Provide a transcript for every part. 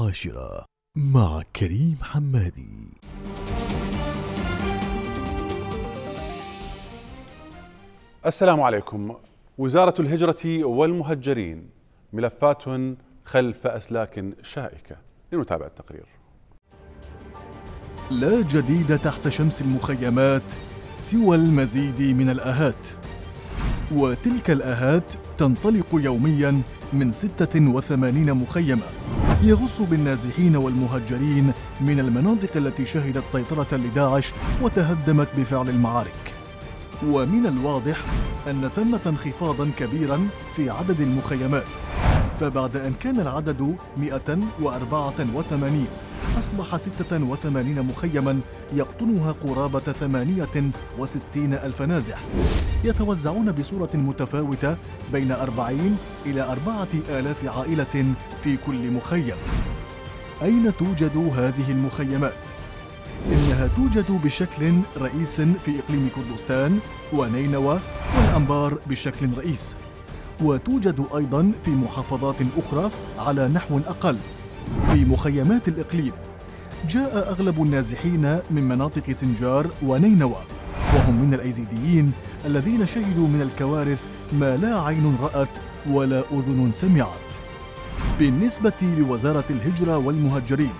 العاشرة مع كريم حمادي السلام عليكم وزارة الهجرة والمهجرين ملفات خلف أسلاك شائكة لنتابع التقرير لا جديد تحت شمس المخيمات سوى المزيد من الآهات وتلك الآهات تنطلق يومياً من 86 مخيمة يغص بالنازحين والمهجرين من المناطق التي شهدت سيطرة لداعش وتهدمت بفعل المعارك ومن الواضح أن ثمة انخفاضا كبيرا في عدد المخيمات فبعد أن كان العدد 184 أصبح 86 مخيما يقطنها قرابة 68 ألف نازح يتوزعون بصورة متفاوتة بين 40 إلى 4000 عائلة في كل مخيم أين توجد هذه المخيمات؟ إنها توجد بشكل رئيس في إقليم كردستان ونينوى والأنبار بشكل رئيس وتوجد أيضا في محافظات أخرى على نحو أقل في مخيمات الإقليم جاء أغلب النازحين من مناطق سنجار ونينوى وهم من الأيزيديين الذين شهدوا من الكوارث ما لا عين رأت ولا أذن سمعت بالنسبة لوزارة الهجرة والمهجرين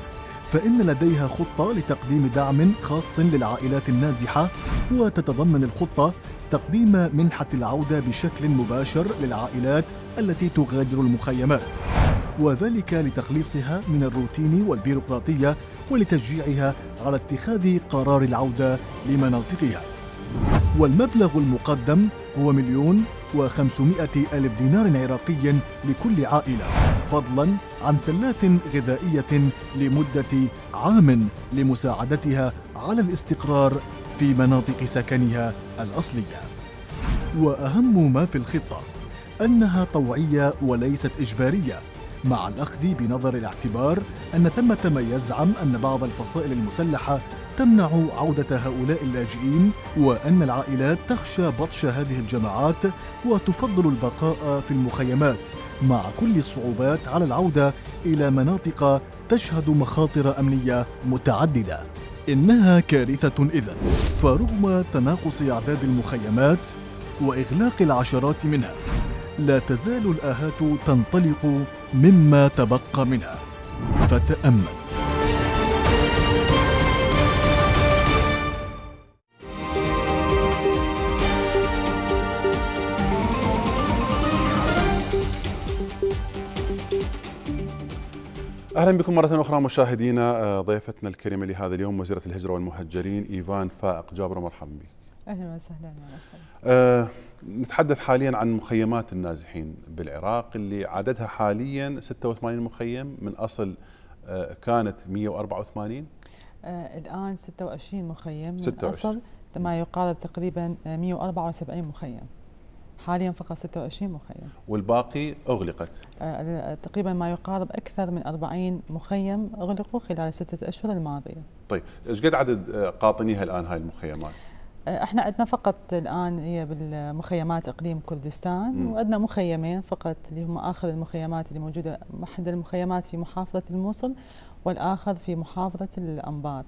فإن لديها خطة لتقديم دعم خاص للعائلات النازحة وتتضمن الخطة تقديم منحة العودة بشكل مباشر للعائلات التي تغادر المخيمات وذلك لتخليصها من الروتين والبيروقراطية ولتشجيعها على اتخاذ قرار العودة لمناطقها والمبلغ المقدم هو مليون و500 ألف دينار عراقي لكل عائلة فضلا عن سلات غذائية لمدة عام لمساعدتها على الاستقرار في مناطق سكنها الأصلية وأهم ما في الخطة أنها طوعية وليست إجبارية مع الأخذ بنظر الاعتبار أن ثمة من يزعم أن بعض الفصائل المسلحة تمنع عودة هؤلاء اللاجئين وأن العائلات تخشى بطش هذه الجماعات وتفضل البقاء في المخيمات مع كل الصعوبات على العودة إلى مناطق تشهد مخاطر أمنية متعددة إنها كارثة إذا فرغم تناقص أعداد المخيمات وإغلاق العشرات منها لا تزال الآهات تنطلق مما تبقى منها فتأمل اهلا بكم مره اخرى مشاهدينا آه، ضيفتنا الكريمه لهذا اليوم وزيره الهجره والمهجرين ايفان فائق جابر مرحبا بك اهلا وسهلا أه نتحدث حاليا عن مخيمات النازحين بالعراق اللي عددها حاليا 86 مخيم من اصل أه كانت 184 آه الان 26 مخيم من 26. اصل ما يقارب تقريبا 174 آه، مخيم حاليا فقط 26 مخيم والباقي اغلقت آه تقريبا ما يقارب اكثر من 40 مخيم اغلقوا خلال الستة اشهر الماضيه طيب ايش قد عدد آه، قاطنيها الان هاي المخيمات آه، احنا عندنا فقط الان هي بالمخيمات اقليم كردستان وعندنا مخيمين فقط اللي هم اخر المخيمات اللي موجوده احد المخيمات في محافظه الموصل والاخر في محافظه الانبار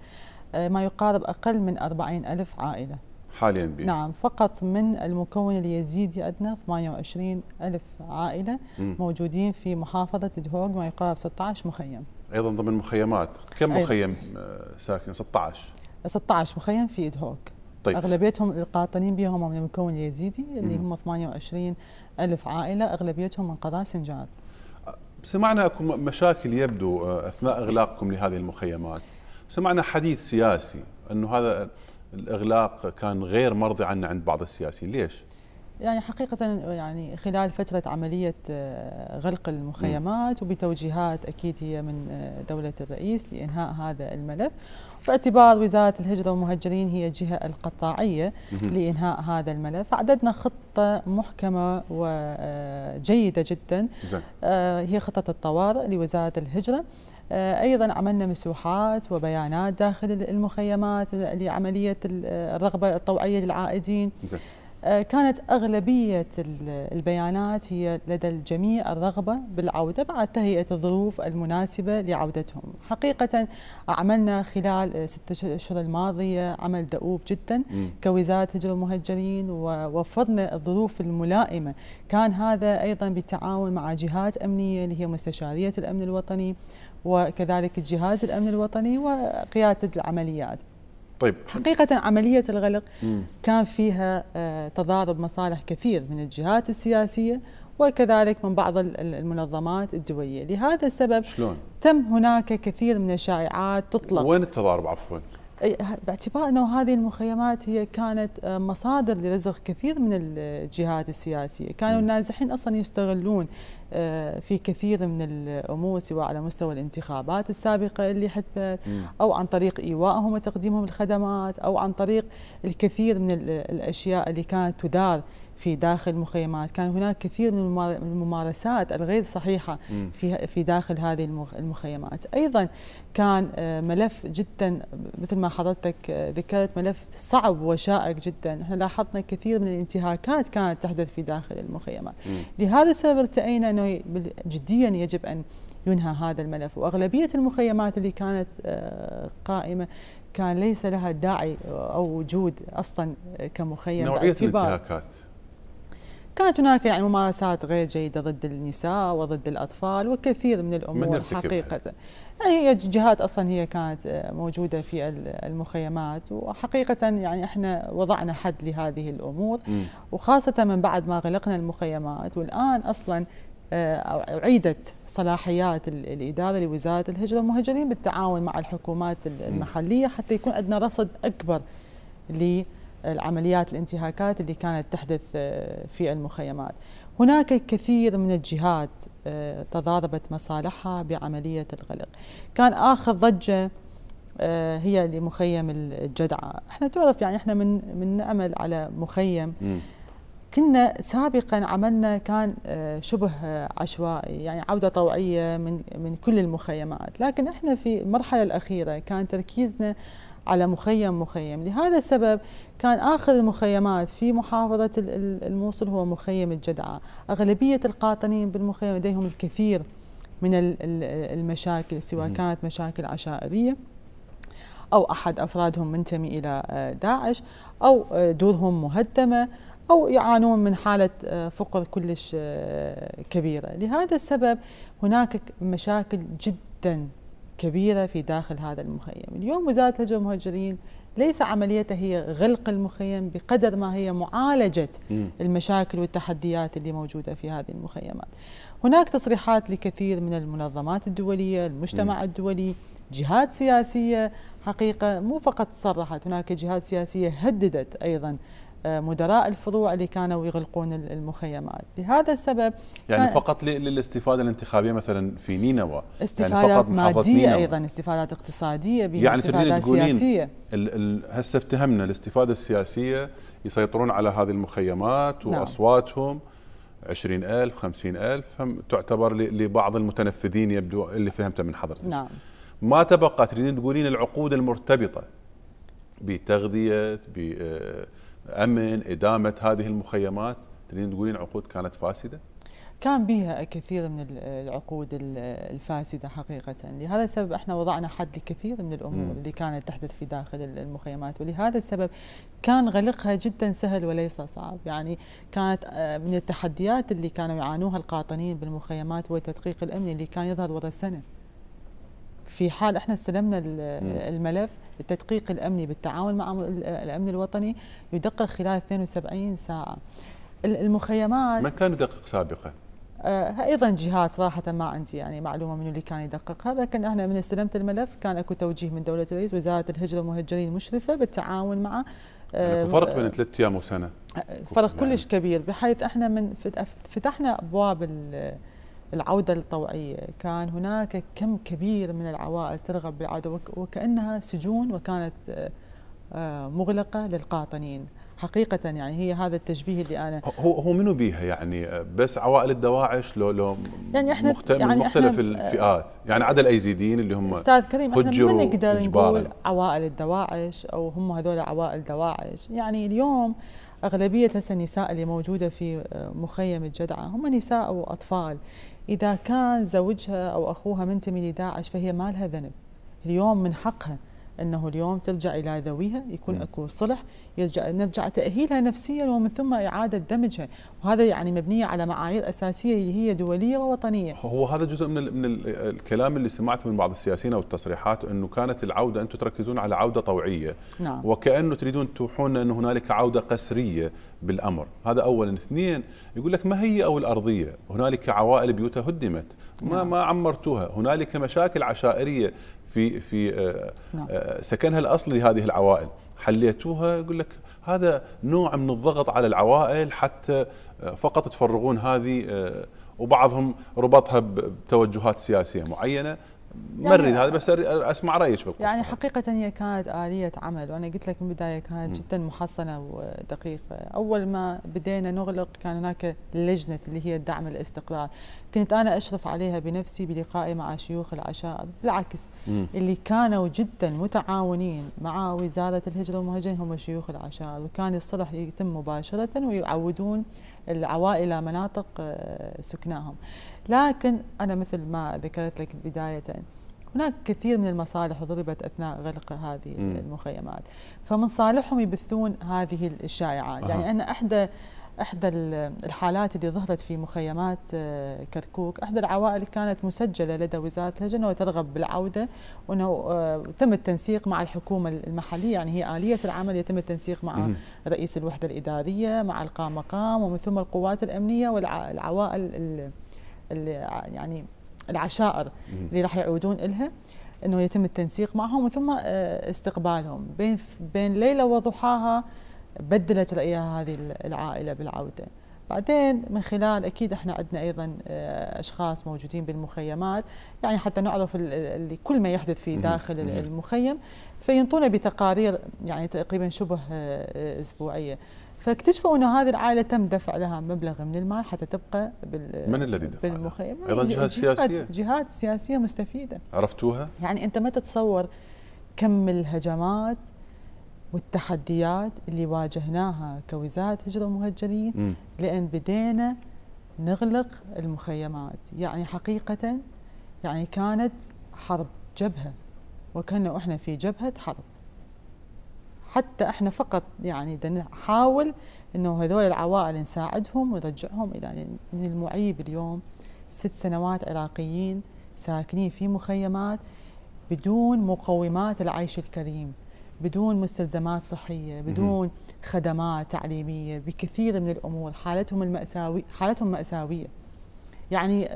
آه، ما يقارب اقل من 40 الف عائله حاليا بي. نعم فقط من المكون اليزيدي عندنا 28 الف عائله م. موجودين في محافظه الهوج ما يقارب 16 مخيم ايضا ضمن مخيمات كم مخيم آه، ساكن 16 16 مخيم في دهوك طيب اغلبيتهم القاطنين بهم من المكون اليزيدي اللي هم 28 الف عائله اغلبيتهم من قضاء سنجار سمعنا اكو مشاكل يبدو آه، اثناء اغلاقكم لهذه المخيمات سمعنا حديث سياسي انه هذا الاغلاق كان غير مرضي عنا عند بعض السياسيين ليش يعني حقيقة يعني خلال فترة عملية آه، غلق المخيمات وبتوجيهات أكيد هي من آه، دولة الرئيس لإنهاء هذا الملف باعتبار وزارة الهجرة والمهجرين هي الجهة القطاعية لإنهاء هذا الملف عددنا خطة محكمة وجيدة آه، جدا آه، هي خطة الطوارئ لوزارة الهجرة آه، ايضا عملنا مسوحات وبيانات داخل المخيمات لعمليه الرغبه الطوعيه للعائدين آه، كانت أغلبية البيانات هي لدى الجميع الرغبة بالعودة بعد تهيئة الظروف المناسبة لعودتهم حقيقة عملنا خلال آه، ستة أشهر الماضية عمل دؤوب جدا كوزارة هجرة المهجرين ووفرنا الظروف الملائمة كان هذا أيضا بالتعاون مع جهات أمنية اللي هي مستشارية الأمن الوطني وكذلك الجهاز الأمن الوطني وقيادة العمليات طيب حقيقة عملية الغلق مم. كان فيها آه، تضارب مصالح كثير من الجهات السياسية وكذلك من بعض المنظمات الدولية لهذا السبب شلون؟ تم هناك كثير من الشائعات تطلق وين التضارب عفوا؟ إيه، باعتبار انه هذه المخيمات هي كانت آه، مصادر لرزق كثير من الجهات السياسيه، كانوا النازحين اصلا يستغلون آه، في كثير من الامور سواء على مستوى الانتخابات السابقه اللي حدثت او عن طريق ايوائهم وتقديمهم الخدمات او عن طريق الكثير من الاشياء اللي كانت تدار في داخل المخيمات كان هناك كثير من الممارسات الغير صحيحة في, في داخل هذه المخيمات أيضا كان آه، ملف جدا مثل ما حضرتك آه، ذكرت ملف صعب وشائك جدا احنا لاحظنا كثير من الانتهاكات كانت تحدث في داخل المخيمات لهذا السبب ارتأينا أنه جديا يجب أن ينهى هذا الملف وأغلبية المخيمات اللي كانت آه، قائمة كان ليس لها داعي أو وجود أصلا كمخيم نوعية الانتهاكات كانت هناك يعني ممارسات غير جيدة ضد النساء وضد الأطفال وكثير من الأمور من حقيقة يعني هي جهات أصلا هي كانت آه، موجودة في المخيمات وحقيقة يعني احنا وضعنا حد لهذه الأمور وخاصة من بعد ما غلقنا المخيمات والآن أصلا آه، أعيدت صلاحيات الإدارة لوزارة الهجرة والمهاجرين بالتعاون مع الحكومات المحلية حتى يكون عندنا رصد أكبر ل العمليات الانتهاكات اللي كانت تحدث آه، في المخيمات هناك كثير من الجهات آه، تضاربت مصالحها بعملية الغلق كان آخر ضجة آه، هي لمخيم الجدعة احنا تعرف يعني احنا من, من نعمل على مخيم كنا سابقا عملنا كان شبه عشوائي يعني عودة طوعية من, من كل المخيمات لكن احنا في المرحلة الأخيرة كان تركيزنا على مخيم مخيم لهذا السبب كان آخر المخيمات في محافظة الموصل هو مخيم الجدعة أغلبية القاطنين بالمخيم لديهم الكثير من المشاكل سواء كانت مشاكل عشائرية أو أحد أفرادهم منتمي إلى آه، داعش أو آه، دورهم مهدمة أو يعانون من حالة آه، فقر كلش كبيرة لهذا السبب هناك مشاكل جدا كبيرة في داخل هذا المخيم اليوم وزارة الهجرة والمهاجرين ليس عمليتها هي غلق المخيم بقدر ما هي معالجة المشاكل والتحديات اللي موجودة في هذه المخيمات هناك تصريحات لكثير من المنظمات الدولية المجتمع الدولي جهات سياسية حقيقة مو فقط صرحت هناك جهات سياسية هددت أيضا آه، مدراء الفروع اللي كانوا يغلقون المخيمات لهذا السبب يعني فقط للاستفاده الانتخابيه مثلا في نينوى استفادات يعني فقط ماديه نينوى. ايضا استفادات اقتصاديه بها يعني استفادات سياسيه هسه افتهمنا الاستفاده السياسيه يسيطرون على هذه المخيمات نعم. واصواتهم نعم. عشرين ألف خمسين ألف هم تعتبر لبعض المتنفذين يبدو اللي فهمته من حضرتك نعم ما تبقى تريدين تقولين العقود المرتبطة بتغذية ب آه، امن ادامه هذه المخيمات تريدين تقولين عقود كانت فاسده؟ كان بها كثير من العقود الفاسدة حقيقة لهذا السبب احنا وضعنا حد لكثير من الأمور اللي كانت تحدث في داخل المخيمات ولهذا السبب كان غلقها جدا سهل وليس صعب يعني كانت آه، من التحديات اللي كانوا يعانوها القاطنين بالمخيمات هو التدقيق الأمني اللي كان يظهر وراء السنة في حال احنا استلمنا الملف التدقيق الامني بالتعاون مع الامن الوطني يدقق خلال 72 ساعه المخيمات من كان يدقق سابقا؟ آه ايضا جهات صراحه ما عندي يعني معلومه من اللي كان يدققها لكن احنا من استلمت الملف كان اكو توجيه من دوله الرئيس وزاره الهجره والمهجرين المشرفه بالتعاون مع آه يعني فرق بين ثلاث ايام وسنه آه، فرق نعم. كلش كبير بحيث احنا من فتحنا ابواب العودة الطوعية كان هناك كم كبير من العوائل ترغب بالعودة وكأنها سجون وكانت آه، آه، مغلقة للقاطنين حقيقة يعني هي هذا التشبيه اللي أنا هو هو منو بيها يعني بس عوائل الدواعش لو لو يعني احنا مختلف يعني مختلف احنا آه، الفئات يعني عدا الأيزيديين اللي هم أستاذ كريم احنا ما نقدر نقول عوائل الدواعش أو هم هذول عوائل دواعش يعني اليوم أغلبية هسه النساء اللي موجودة في مخيم الجدعة هم نساء وأطفال إذا كان زوجها أو أخوها منتمي لداعش فهي ما لها ذنب اليوم من حقها انه اليوم تلجا الى ذويها يكون اكو صلح يرجع نرجع تاهيلها نفسيا ومن ثم اعاده دمجها وهذا يعني مبنيه على معايير اساسيه هي دوليه ووطنيه هو هذا جزء من من الكلام اللي سمعته من بعض السياسيين او التصريحات انه كانت العوده انتم تركزون على عوده طوعيه نعم. وكانه تريدون توحون ان هنالك عوده قسريه بالامر هذا اولا اثنين يقول لك ما هي او الارضيه هنالك عوائل بيوتها هدمت ما نعم. ما عمرتوها هنالك مشاكل عشائريه في في آه، نعم. آه، سكنها الاصلي هذه العوائل حليتوها يقول لك هذا نوع من الضغط على العوائل حتى آه، فقط تفرغون هذه وبعضهم ربطها بتوجهات سياسيه معينه ما اريد يعني هذا بس اسمع رايك بالقصه يعني حقيقه هي كانت اليه عمل وانا قلت لك من البدايه كانت جدا محصنه ودقيقه اول ما بدينا نغلق كان هناك لجنه اللي هي الدعم الاستقلال كنت انا اشرف عليها بنفسي بلقائي مع شيوخ العشائر بالعكس اللي كانوا جدا متعاونين مع وزاره الهجره والمهاجرين هم شيوخ العشائر وكان الصلح يتم مباشره ويعودون العوائل مناطق آه، سكناهم لكن أنا مثل ما ذكرت لك بداية هناك كثير من المصالح ضربت أثناء غلق هذه م. المخيمات فمن صالحهم يبثون هذه الشائعات أه. يعني أنا إحدى احدى الحالات اللي ظهرت في مخيمات آه، كركوك احدى العوائل كانت مسجله لدى وزاره الهجنه وترغب بالعوده وانه آه، تم التنسيق مع الحكومه المحليه يعني هي اليه العمل يتم التنسيق مع رئيس الوحده الاداريه مع القامقام ومن ثم القوات الامنيه والعوائل يعني العشائر اللي راح يعودون لها انه يتم التنسيق معهم وثم آه، استقبالهم بين بين ليله وضحاها بدلت رأيها هذه العائله بالعوده بعدين من خلال اكيد احنا عندنا ايضا آه، اشخاص موجودين بالمخيمات يعني حتى نعرف اللي كل ما يحدث في داخل المخيم فينطونا بتقارير يعني تقريبا شبه آه، اسبوعيه فاكتشفوا انه هذه العائله تم دفع لها مبلغ من المال حتى تبقى بال من الذي دفع بالمخيم ايضا جهات سياسيه جهات سياسيه مستفيده عرفتوها؟ يعني انت ما تتصور كم الهجمات والتحديات اللي واجهناها كوزاره هجره ومهجرين لان بدينا نغلق المخيمات يعني حقيقه يعني كانت حرب جبهه وكنا احنا في جبهه حرب حتى احنا فقط يعني نحاول انه هذول العوائل نساعدهم ونرجعهم الى من المعيب اليوم ست سنوات عراقيين ساكنين في مخيمات بدون مقومات العيش الكريم بدون مستلزمات صحيه بدون خدمات تعليميه بكثير من الامور حالتهم المأساوي حالتهم مأساويه يعني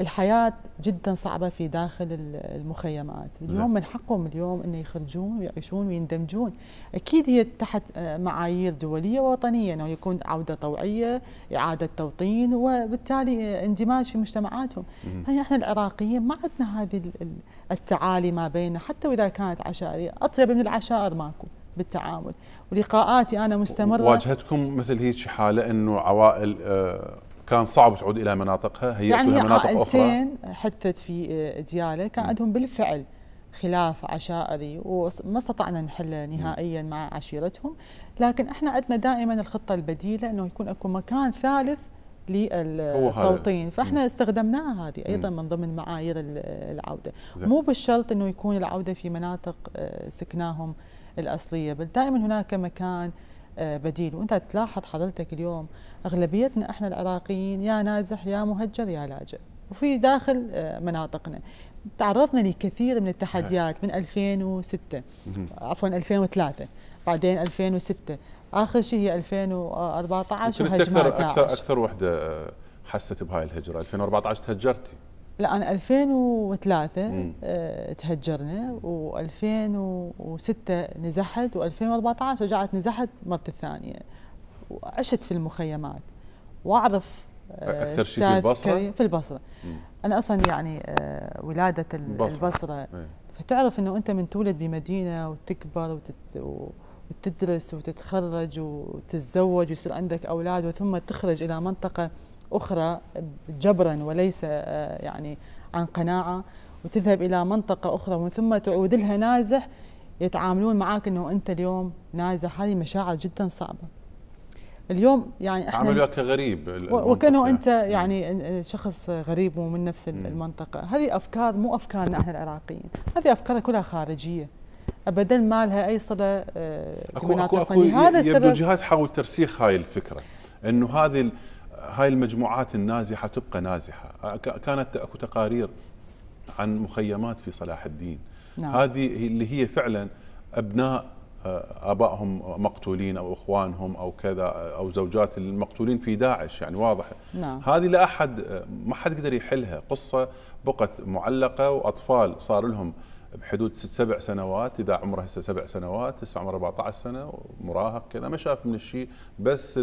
الحياة جدا صعبة في داخل المخيمات اليوم من حقهم اليوم أن يخرجون ويعيشون ويندمجون أكيد هي تحت معايير دولية ووطنية أنه يكون عودة طوعية إعادة توطين وبالتالي اندماج في مجتمعاتهم يعني إحنا العراقيين ما عندنا هذه التعالي ما بيننا حتى وإذا كانت عشائرية أطيب من العشائر ماكو بالتعامل ولقاءاتي انا مستمره واجهتكم مثل هيك حاله انه عوائل آه، كان صعب تعود الى مناطقها هي يعني كلها مناطق آه، اخرى حثت في آه، دياله كان عندهم بالفعل خلاف عشائري وما استطعنا نحله نهائيا مع عشيرتهم لكن احنا عندنا دائما الخطه البديله انه يكون اكو مكان ثالث للتوطين فاحنا استخدمناها هذه ايضا من ضمن معايير العوده زي. مو بالشرط انه يكون العوده في مناطق آه، سكناهم الاصليه بل دائما هناك مكان بديل وانت تلاحظ حضرتك اليوم اغلبيتنا احنا العراقيين يا نازح يا مهجر يا لاجئ وفي داخل آه، مناطقنا تعرضنا لكثير من التحديات من 2006 عفوا 2003 بعدين 2006 اخر شيء هي 2014 وهجمات اكثر اكثر اكثر وحده آه، حست بهاي الهجره 2014 تهجرتي لا انا 2003 مم. آه، تهجرنا و2006 نزحت و2014 رجعت نزحت مرة ثانية وعشت في المخيمات واعرف آه، اكثر شيء في البصره في البصره مم. انا اصلا يعني آه، ولاده البصره, البصرة. إيه. فتعرف انه انت من تولد بمدينه وتكبر وتت... وتدرس وتتخرج وتتزوج ويصير عندك اولاد وثم تخرج الى منطقه اخرى جبرا وليس آه، يعني عن قناعه وتذهب الى منطقه اخرى ومن ثم تعود لها نازح يتعاملون معك انه انت اليوم نازح هذه مشاعر جدا صعبه اليوم يعني احنا عملوا كغريب وكانه انت يعني شخص غريب ومن نفس المنطقه هذه افكار مو افكارنا احنا العراقيين هذه افكار كلها خارجيه ابدا ما لها اي صله آه، اكو اكو, هذا السبب يبدو جهات حاول ترسيخ هاي الفكره انه هذه هاي المجموعات النازحه تبقى نازحه كانت اكو تقارير عن مخيمات في صلاح الدين نعم. هذه اللي هي فعلا ابناء ابائهم مقتولين او اخوانهم او كذا او زوجات المقتولين في داعش يعني واضح نعم. هذه لا احد ما حد قدر يحلها قصه بقت معلقه واطفال صار لهم بحدود ست سبع سنوات اذا عمره هسه سبع سنوات هسه عمره 14 سنه ومراهق كذا ما شاف من الشيء بس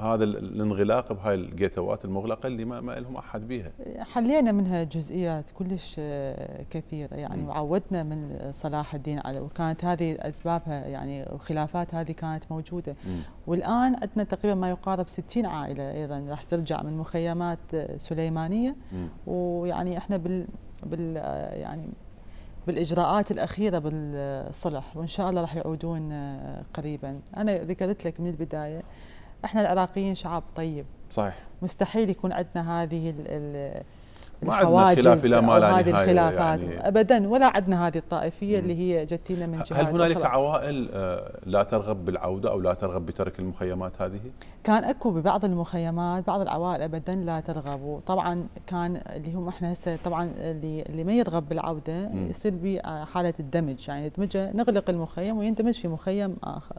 هذا الانغلاق بهاي الجيتوات المغلقه اللي ما, ما لهم احد بيها حلينا منها جزئيات كلش آه، كثيره يعني م. وعودنا من صلاح الدين على وكانت هذه اسبابها يعني وخلافات هذه كانت موجوده م. والان عندنا تقريبا ما يقارب 60 عائله ايضا راح ترجع من مخيمات آه، سليمانيه ويعني احنا بال بال آه، يعني بالاجراءات الاخيره بالصلح وان شاء الله راح يعودون قريبا انا ذكرت لك من البدايه احنا العراقيين شعب طيب صحيح مستحيل يكون عندنا هذه ال الحواجز ما عندنا خلاف الى ما لا هذه الخلافات يعني ابدا ولا عندنا هذه الطائفيه مم. اللي هي جتينا من جهات هل هنالك عوائل آه، لا ترغب بالعوده او لا ترغب بترك المخيمات هذه؟ كان اكو ببعض المخيمات بعض العوائل ابدا لا ترغب وطبعا كان اللي هم احنا هسه طبعا اللي اللي ما يرغب بالعوده يصير بحاله الدمج يعني ندمجه نغلق المخيم ويندمج في مخيم اخر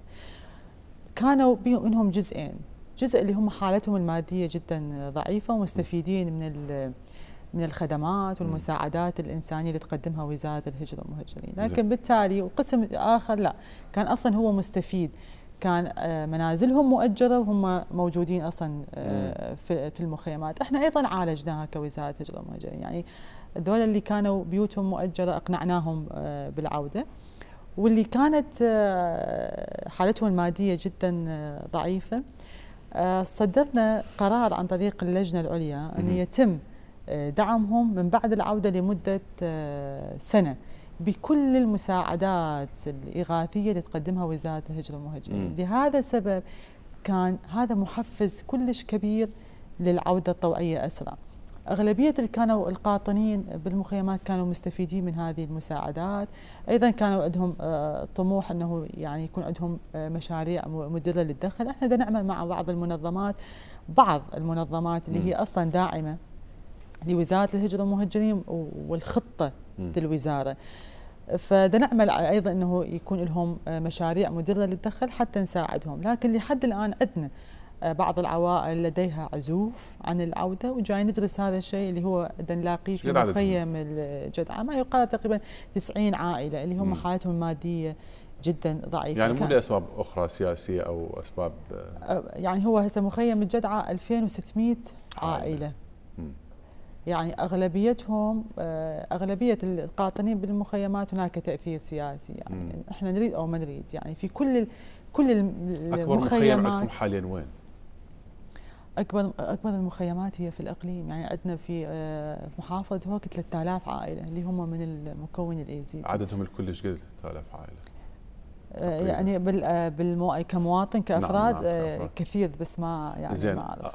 كانوا منهم جزئين جزء اللي هم حالتهم الماديه جدا ضعيفه ومستفيدين من من الخدمات والمساعدات الانسانيه اللي تقدمها وزاره الهجره والمهاجرين، لكن بالتالي وقسم اخر لا كان اصلا هو مستفيد كان آه، منازلهم مؤجره وهم موجودين اصلا آه، في المخيمات، احنا ايضا عالجناها كوزاره الهجره والمهاجرين، يعني الدول اللي كانوا بيوتهم مؤجره اقنعناهم آه، بالعوده. واللي كانت آه، حالتهم الماديه جدا آه، ضعيفه آه، صدرنا قرار عن طريق اللجنه العليا ان يتم دعمهم من بعد العوده لمده سنه بكل المساعدات الاغاثيه اللي تقدمها وزاره الهجره والمهاجرين لهذا السبب كان هذا محفز كلش كبير للعوده الطوعيه اسرع. اغلبيه اللي كانوا القاطنين بالمخيمات كانوا مستفيدين من هذه المساعدات، ايضا كانوا عندهم آه، طموح انه يعني يكون عندهم آه، مشاريع مدره للدخل، احنا نعمل مع بعض المنظمات بعض المنظمات اللي هي اصلا داعمه لوزاره الهجره والمهجرين والخطه للوزارة فنعمل ايضا انه يكون لهم آه، مشاريع مدره للدخل حتى نساعدهم، لكن لحد الان عندنا آه، بعض العوائل لديها عزوف عن العوده وجاي ندرس هذا الشيء اللي هو نلاقيه في مخيم الجدعه ما يقال تقريبا 90 عائله اللي هم حالتهم الماديه جدا ضعيفه يعني مو لاسباب اخرى سياسيه او اسباب آه، آه، يعني هو هسه مخيم الجدعه 2600 عائله, عائلة. يعني اغلبيتهم اغلبيه القاطنين بالمخيمات هناك تاثير سياسي يعني احنا نريد او ما نريد يعني في كل كل المخيمات اكبر مخيم عندكم حاليا وين؟ اكبر اكبر المخيمات هي في الاقليم يعني عندنا في آه، محافظه هوك 3000 عائله اللي هم من المكون الايزيدي عددهم الكل ايش قد 3000 عائله؟ آه، تقريبا. يعني آه، بالمو... كمواطن كافراد نعم نعم كثير بس ما يعني زين. ما اعرف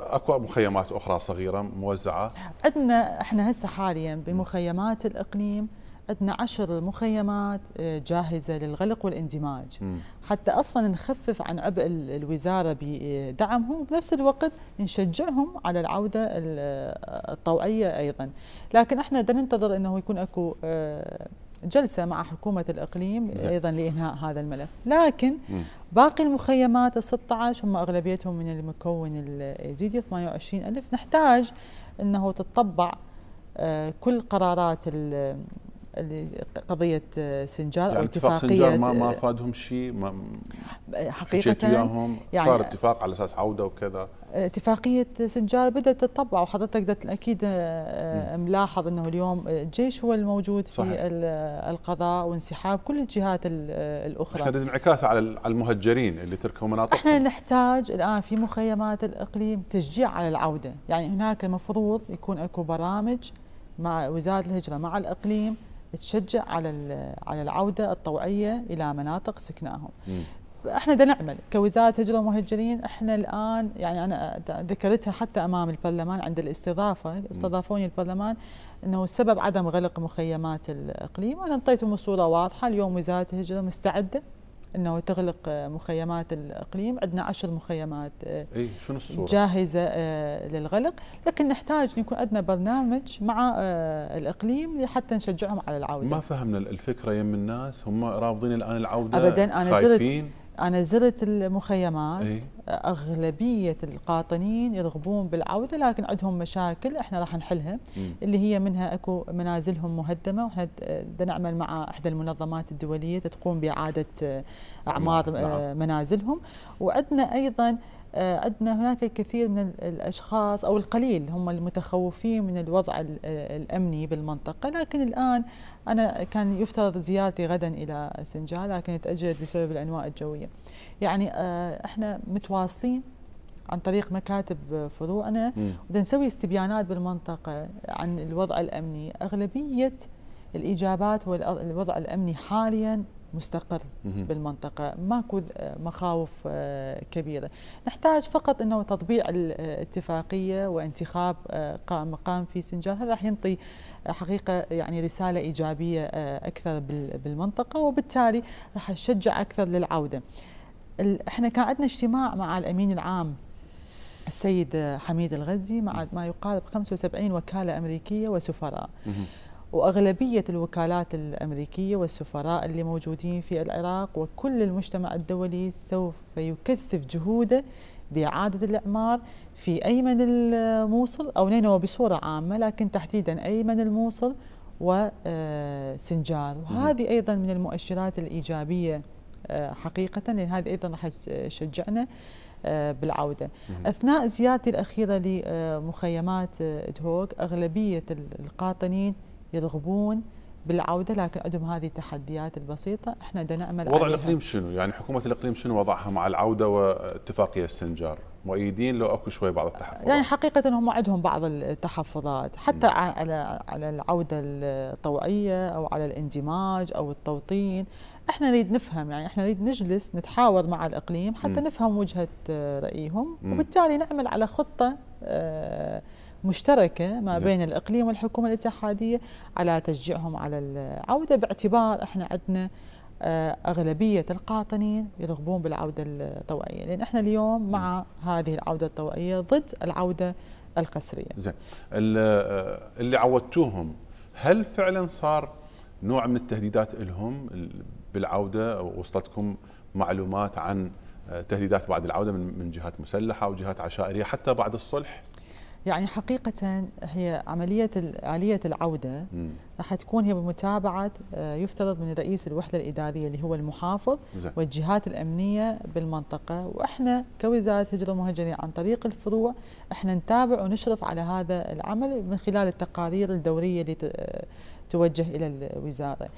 اكو مخيمات اخرى صغيره موزعه عندنا احنا هسه حاليا بمخيمات الاقليم عندنا عشر مخيمات آه، جاهزة للغلق والاندماج م. حتى أصلا نخفف عن عبء الوزارة بدعمهم وبنفس الوقت نشجعهم على العودة الطوعية أيضا لكن احنا ننتظر أنه يكون أكو آه، جلسة مع حكومة الإقليم أيضا لإنهاء هذا الملف لكن باقي المخيمات ال 16 هم أغلبيتهم من المكون الزيدي 28 ألف نحتاج أنه تطبع آه، كل قرارات اللي قضيه آه، سنجار يعني او اتفاق سنجار ما, آه، ما فادهم شيء ما حقيقه وياهم يعني صار اتفاق على اساس عوده وكذا اتفاقيه سنجار بدات تطبع وحضرتك اكيد آه، ملاحظ انه اليوم الجيش هو الموجود في صحيح. القضاء وانسحاب كل الجهات الاخرى احنا انعكاس على المهجرين اللي تركوا مناطقهم احنا نحتاج الان في مخيمات الاقليم تشجيع على العوده يعني هناك المفروض يكون اكو برامج مع وزاره الهجره مع الاقليم تشجع على على العوده الطوعيه الى مناطق سكناهم. احنا دا نعمل كوزاره هجره ومهجرين احنا الان يعني انا ذكرتها حتى امام البرلمان عند الاستضافه استضافوني البرلمان انه سبب عدم غلق مخيمات الاقليم انا اعطيتهم صوره واضحه اليوم وزاره الهجره مستعده انه تغلق آه، مخيمات الاقليم، عندنا عشر مخيمات آه، اي شنو الصوره؟ جاهزه آه، للغلق، لكن نحتاج يكون عندنا برنامج مع الاقليم حتى نشجعهم على العوده. ما فهمنا الفكره يم الناس هم رافضين الان العوده ابدا انا زرت أنا زرت المخيمات أي. أغلبية القاطنين يرغبون بالعودة لكن عندهم مشاكل إحنا راح نحلها م. اللي هي منها أكو منازلهم مهدمة وإحنا نعمل مع إحدى المنظمات الدولية تقوم بإعادة آه، أعمار م. نعم. آه، منازلهم وعندنا أيضا آه، عندنا هناك الكثير من الأشخاص أو القليل هم المتخوفين من الوضع الأمني بالمنطقة لكن الآن أنا كان يفترض زيارتي غدا إلى سنجار لكن تأجلت بسبب الأنواء الجوية يعني آه، إحنا متواصلين عن طريق مكاتب فروعنا ونسوي استبيانات بالمنطقة عن الوضع الأمني أغلبية الإجابات هو الوضع الأمني حاليا مستقر بالمنطقة ماكو مخاوف آه، كبيرة نحتاج فقط أنه تطبيع الاتفاقية وانتخاب آه، مقام في سنجار هذا راح ينطي آه، حقيقة يعني رسالة إيجابية أكثر بالمنطقة وبالتالي راح تشجع أكثر للعودة احنا كان عندنا اجتماع مع الامين العام السيد حميد الغزي مع ما يقارب 75 وكاله امريكيه وسفراء واغلبيه الوكالات الامريكيه والسفراء اللي موجودين في العراق وكل المجتمع الدولي سوف يكثف جهوده باعاده الاعمار في ايمن الموصل او نينوى بصوره عامه لكن تحديدا ايمن الموصل وسنجار آه، وهذه ايضا من المؤشرات الايجابيه آه، حقيقه لان هذه ايضا راح تشجعنا آه، بالعودة أثناء زيارتي الأخيرة لمخيمات دهوك أغلبية القاطنين يرغبون بالعوده لكن عندهم هذه التحديات البسيطه احنا بدنا نعمل وضع عليها. الاقليم شنو؟ يعني حكومه الاقليم شنو وضعها مع العوده واتفاقيه السنجار؟ مؤيدين لو اكو شوي بعض التحفظات يعني حقيقه هم عندهم بعض التحفظات حتى م. على على العوده الطوعيه او على الاندماج او التوطين احنا نريد نفهم يعني احنا نريد نجلس نتحاور مع الاقليم حتى م. نفهم وجهه آه، رايهم وبالتالي نعمل على خطه آه، مشتركة ما بين زي. الإقليم والحكومة الاتحادية على تشجيعهم على العودة باعتبار إحنا عندنا آه، أغلبية القاطنين يرغبون بالعودة الطوائية لأن إحنا اليوم مع هذه العودة الطوائية ضد العودة القسرية زين آه، اللي عودتوهم هل فعلا صار نوع من التهديدات لهم بالعودة وصلتكم معلومات عن آه، تهديدات بعد العودة من جهات مسلحة وجهات عشائرية حتى بعد الصلح يعني حقيقة هي عملية آلية العودة راح تكون هي بمتابعة آه، يفترض من رئيس الوحدة الإدارية اللي هو المحافظ زي. والجهات الأمنية بالمنطقة وإحنا كوزارة هجرة ومهجرين عن طريق الفروع إحنا نتابع ونشرف على هذا العمل من خلال التقارير الدورية اللي آه، توجه إلى الوزارة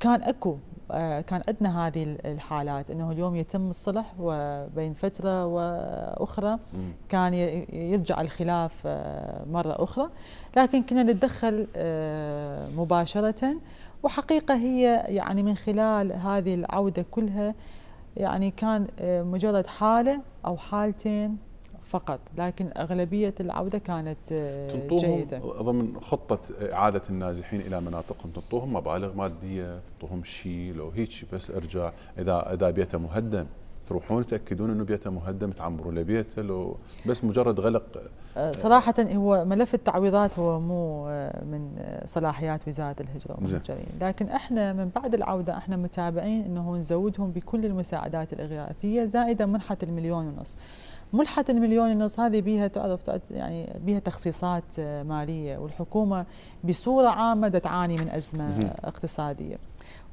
كان اكو آه، كان عندنا هذه الحالات انه اليوم يتم الصلح وبين فتره واخرى كان يرجع الخلاف آه، مره اخرى لكن كنا نتدخل آه، مباشره وحقيقه هي يعني من خلال هذه العوده كلها يعني كان مجرد حاله او حالتين فقط لكن أغلبية العودة كانت آه، جيدة ضمن خطة إعادة النازحين إلى مناطقهم تنطوهم مبالغ مادية تنطوهم شيء لو هيك بس ارجع إذا إذا بيته مهدم تروحون تاكدون انه بيته مهدم تعمروا له بيته لو بس مجرد غلق آه، صراحه هو ملف التعويضات هو مو آه، من صلاحيات وزاره الهجره والمهاجرين لكن احنا من بعد العوده احنا متابعين انه نزودهم بكل المساعدات الاغاثيه زائدا منحه المليون ونص ملحه المليون ونص هذه بيها تعرف يعني بيها تخصيصات آه، ماليه والحكومه بصوره عامه تعاني من ازمه اقتصاديه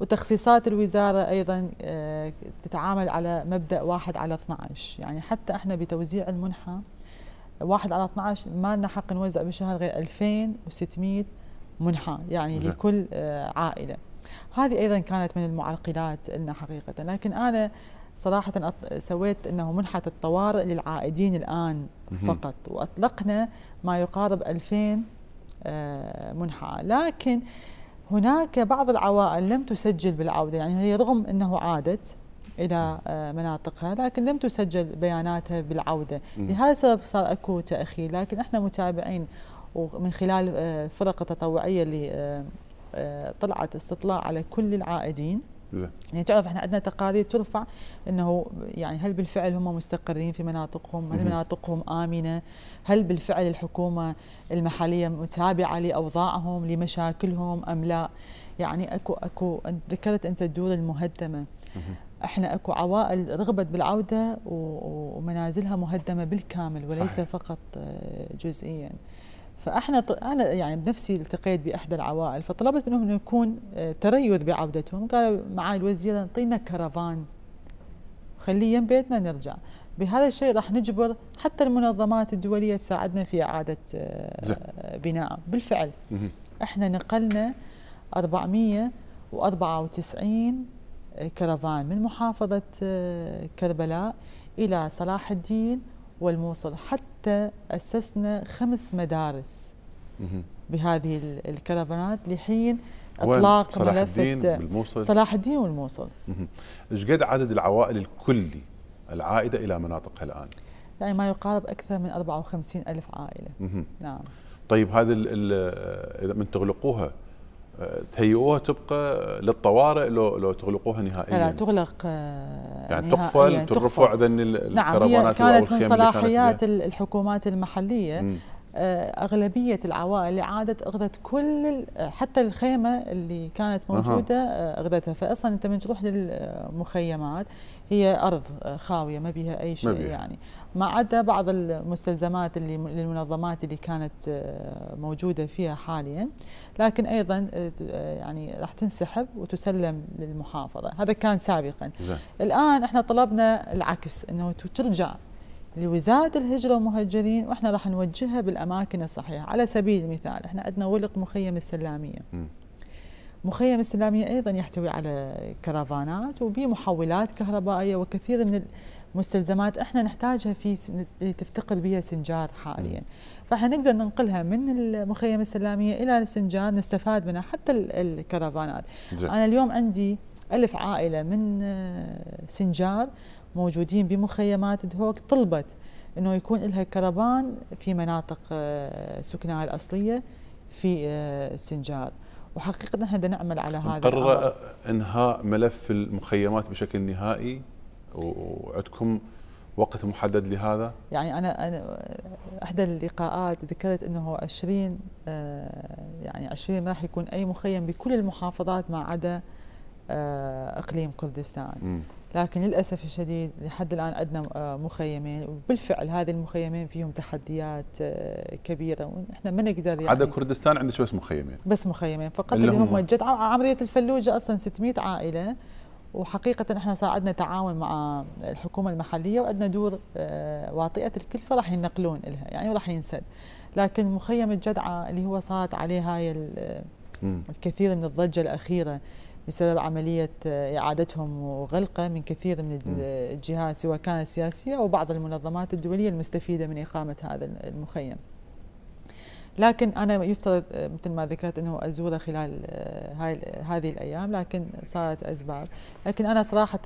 وتخصيصات الوزاره ايضا آه، تتعامل على مبدا واحد على 12 يعني حتى احنا بتوزيع المنحه واحد على 12 ما لنا حق نوزع بالشهر غير 2600 منحه يعني زي. لكل آه، عائله هذه ايضا كانت من المعرقلات لنا حقيقه لكن انا صراحة سويت أنه منحة الطوارئ للعائدين الآن فقط وأطلقنا ما يقارب 2000 آه، منحة لكن هناك بعض العوائل لم تسجل بالعودة يعني هي رغم أنه عادت إلى آه، مناطقها لكن لم تسجل بياناتها بالعودة لهذا السبب صار أكو تأخير لكن إحنا متابعين ومن خلال آه، فرق التطوعية اللي طلعت استطلاع على كل العائدين زين يعني تعرف احنا عندنا تقارير ترفع انه يعني هل بالفعل هم مستقرين في مناطقهم؟ هل مناطقهم امنه؟ هل بالفعل الحكومه المحليه متابعه لاوضاعهم لمشاكلهم ام لا؟ يعني اكو اكو ذكرت انت الدور المهدمه احنا اكو عوائل رغبت بالعوده ومنازلها مهدمه بالكامل وليس صحيح. فقط آه، جزئيا. فاحنا انا يعني بنفسي التقيت باحدى العوائل فطلبت منهم انه يكون آه، تريث بعودتهم قالوا معي الوزير انطينا كرفان خليه يم بيتنا نرجع بهذا الشيء راح نجبر حتى المنظمات الدوليه تساعدنا في اعاده آه، بناء بالفعل احنا نقلنا 494 آه، كرفان من محافظه كربلاء الى صلاح الدين والموصل حتى أسسنا خمس مدارس بهذه الكرفانات لحين اطلاق صلاح ملف الدين بالموصل صلاح الدين والموصل ايش قد عدد العوائل الكلي العائده الى مناطقها الان؟ يعني ما يقارب اكثر من 54 الف عائله مه. نعم طيب هذا اذا من تغلقوها تهيئوها تبقى للطوارئ لو لو تغلقوها نهائيا لا تغلق آه، يعني تقفل إيه، ترفع اذا نعم هي كانت من صلاحيات الحكومات المحليه آه، أغلبية العوائل عادت اخذت كل حتى الخيمة اللي كانت موجودة آه، أخذتها فأصلا أنت من تروح للمخيمات هي أرض آه، خاوية ما بيها أي شيء مبيه. يعني ما عدا بعض المستلزمات اللي للمنظمات اللي كانت آه، موجودة فيها حاليا لكن أيضا آه، يعني راح تنسحب وتسلم للمحافظة هذا كان سابقا زي. الآن احنا طلبنا العكس أنه ترجع لوزارة الهجرة والمهجرين وإحنا راح نوجهها بالأماكن الصحيحة على سبيل المثال إحنا عندنا ولق مخيم السلامية م. مخيم السلامية أيضا يحتوي على كرفانات وبمحولات كهربائية وكثير من المستلزمات احنا نحتاجها في تفتقر بها سنجار حاليا فاحنا نقدر ننقلها من المخيم السلامية إلى سنجار نستفاد منها حتى الكرفانات جي. أنا اليوم عندي ألف عائلة من آه، سنجار موجودين بمخيمات دهوك طلبت أنه يكون لها كرفان في مناطق آه، سكنها الأصلية في آه، سنجار وحقيقه هذا نعمل على هذا قرر انهاء ملف المخيمات بشكل نهائي وعندكم وقت محدد لهذا؟ يعني انا انا احدى اللقاءات ذكرت انه 20 آه، يعني 20 ما راح يكون اي مخيم بكل المحافظات ما عدا آه، اقليم كردستان. م. لكن للاسف الشديد لحد الان عندنا آه، مخيمين وبالفعل هذه المخيمين فيهم تحديات آه، كبيره ونحن ما نقدر يعني عدا كردستان عندك بس مخيمين بس مخيمين فقط اللي, هم, جد عمليه الفلوجه اصلا 600 عائله وحقيقة احنا صار تعاون مع الحكومة المحلية وعندنا دور آه، واطئة الكلفة راح ينقلون لها يعني وراح ينسد لكن مخيم الجدعة اللي هو صارت عليه هاي الكثير من الضجة الأخيرة بسبب عملية آه، إعادتهم وغلقه من كثير من الجهات سواء كانت سياسية أو بعض المنظمات الدولية المستفيدة من إقامة هذا المخيم لكن أنا يفترض آه، مثل ما ذكرت أنه أزوره خلال آه، هاي هذه الأيام لكن صارت أسباب لكن أنا صراحة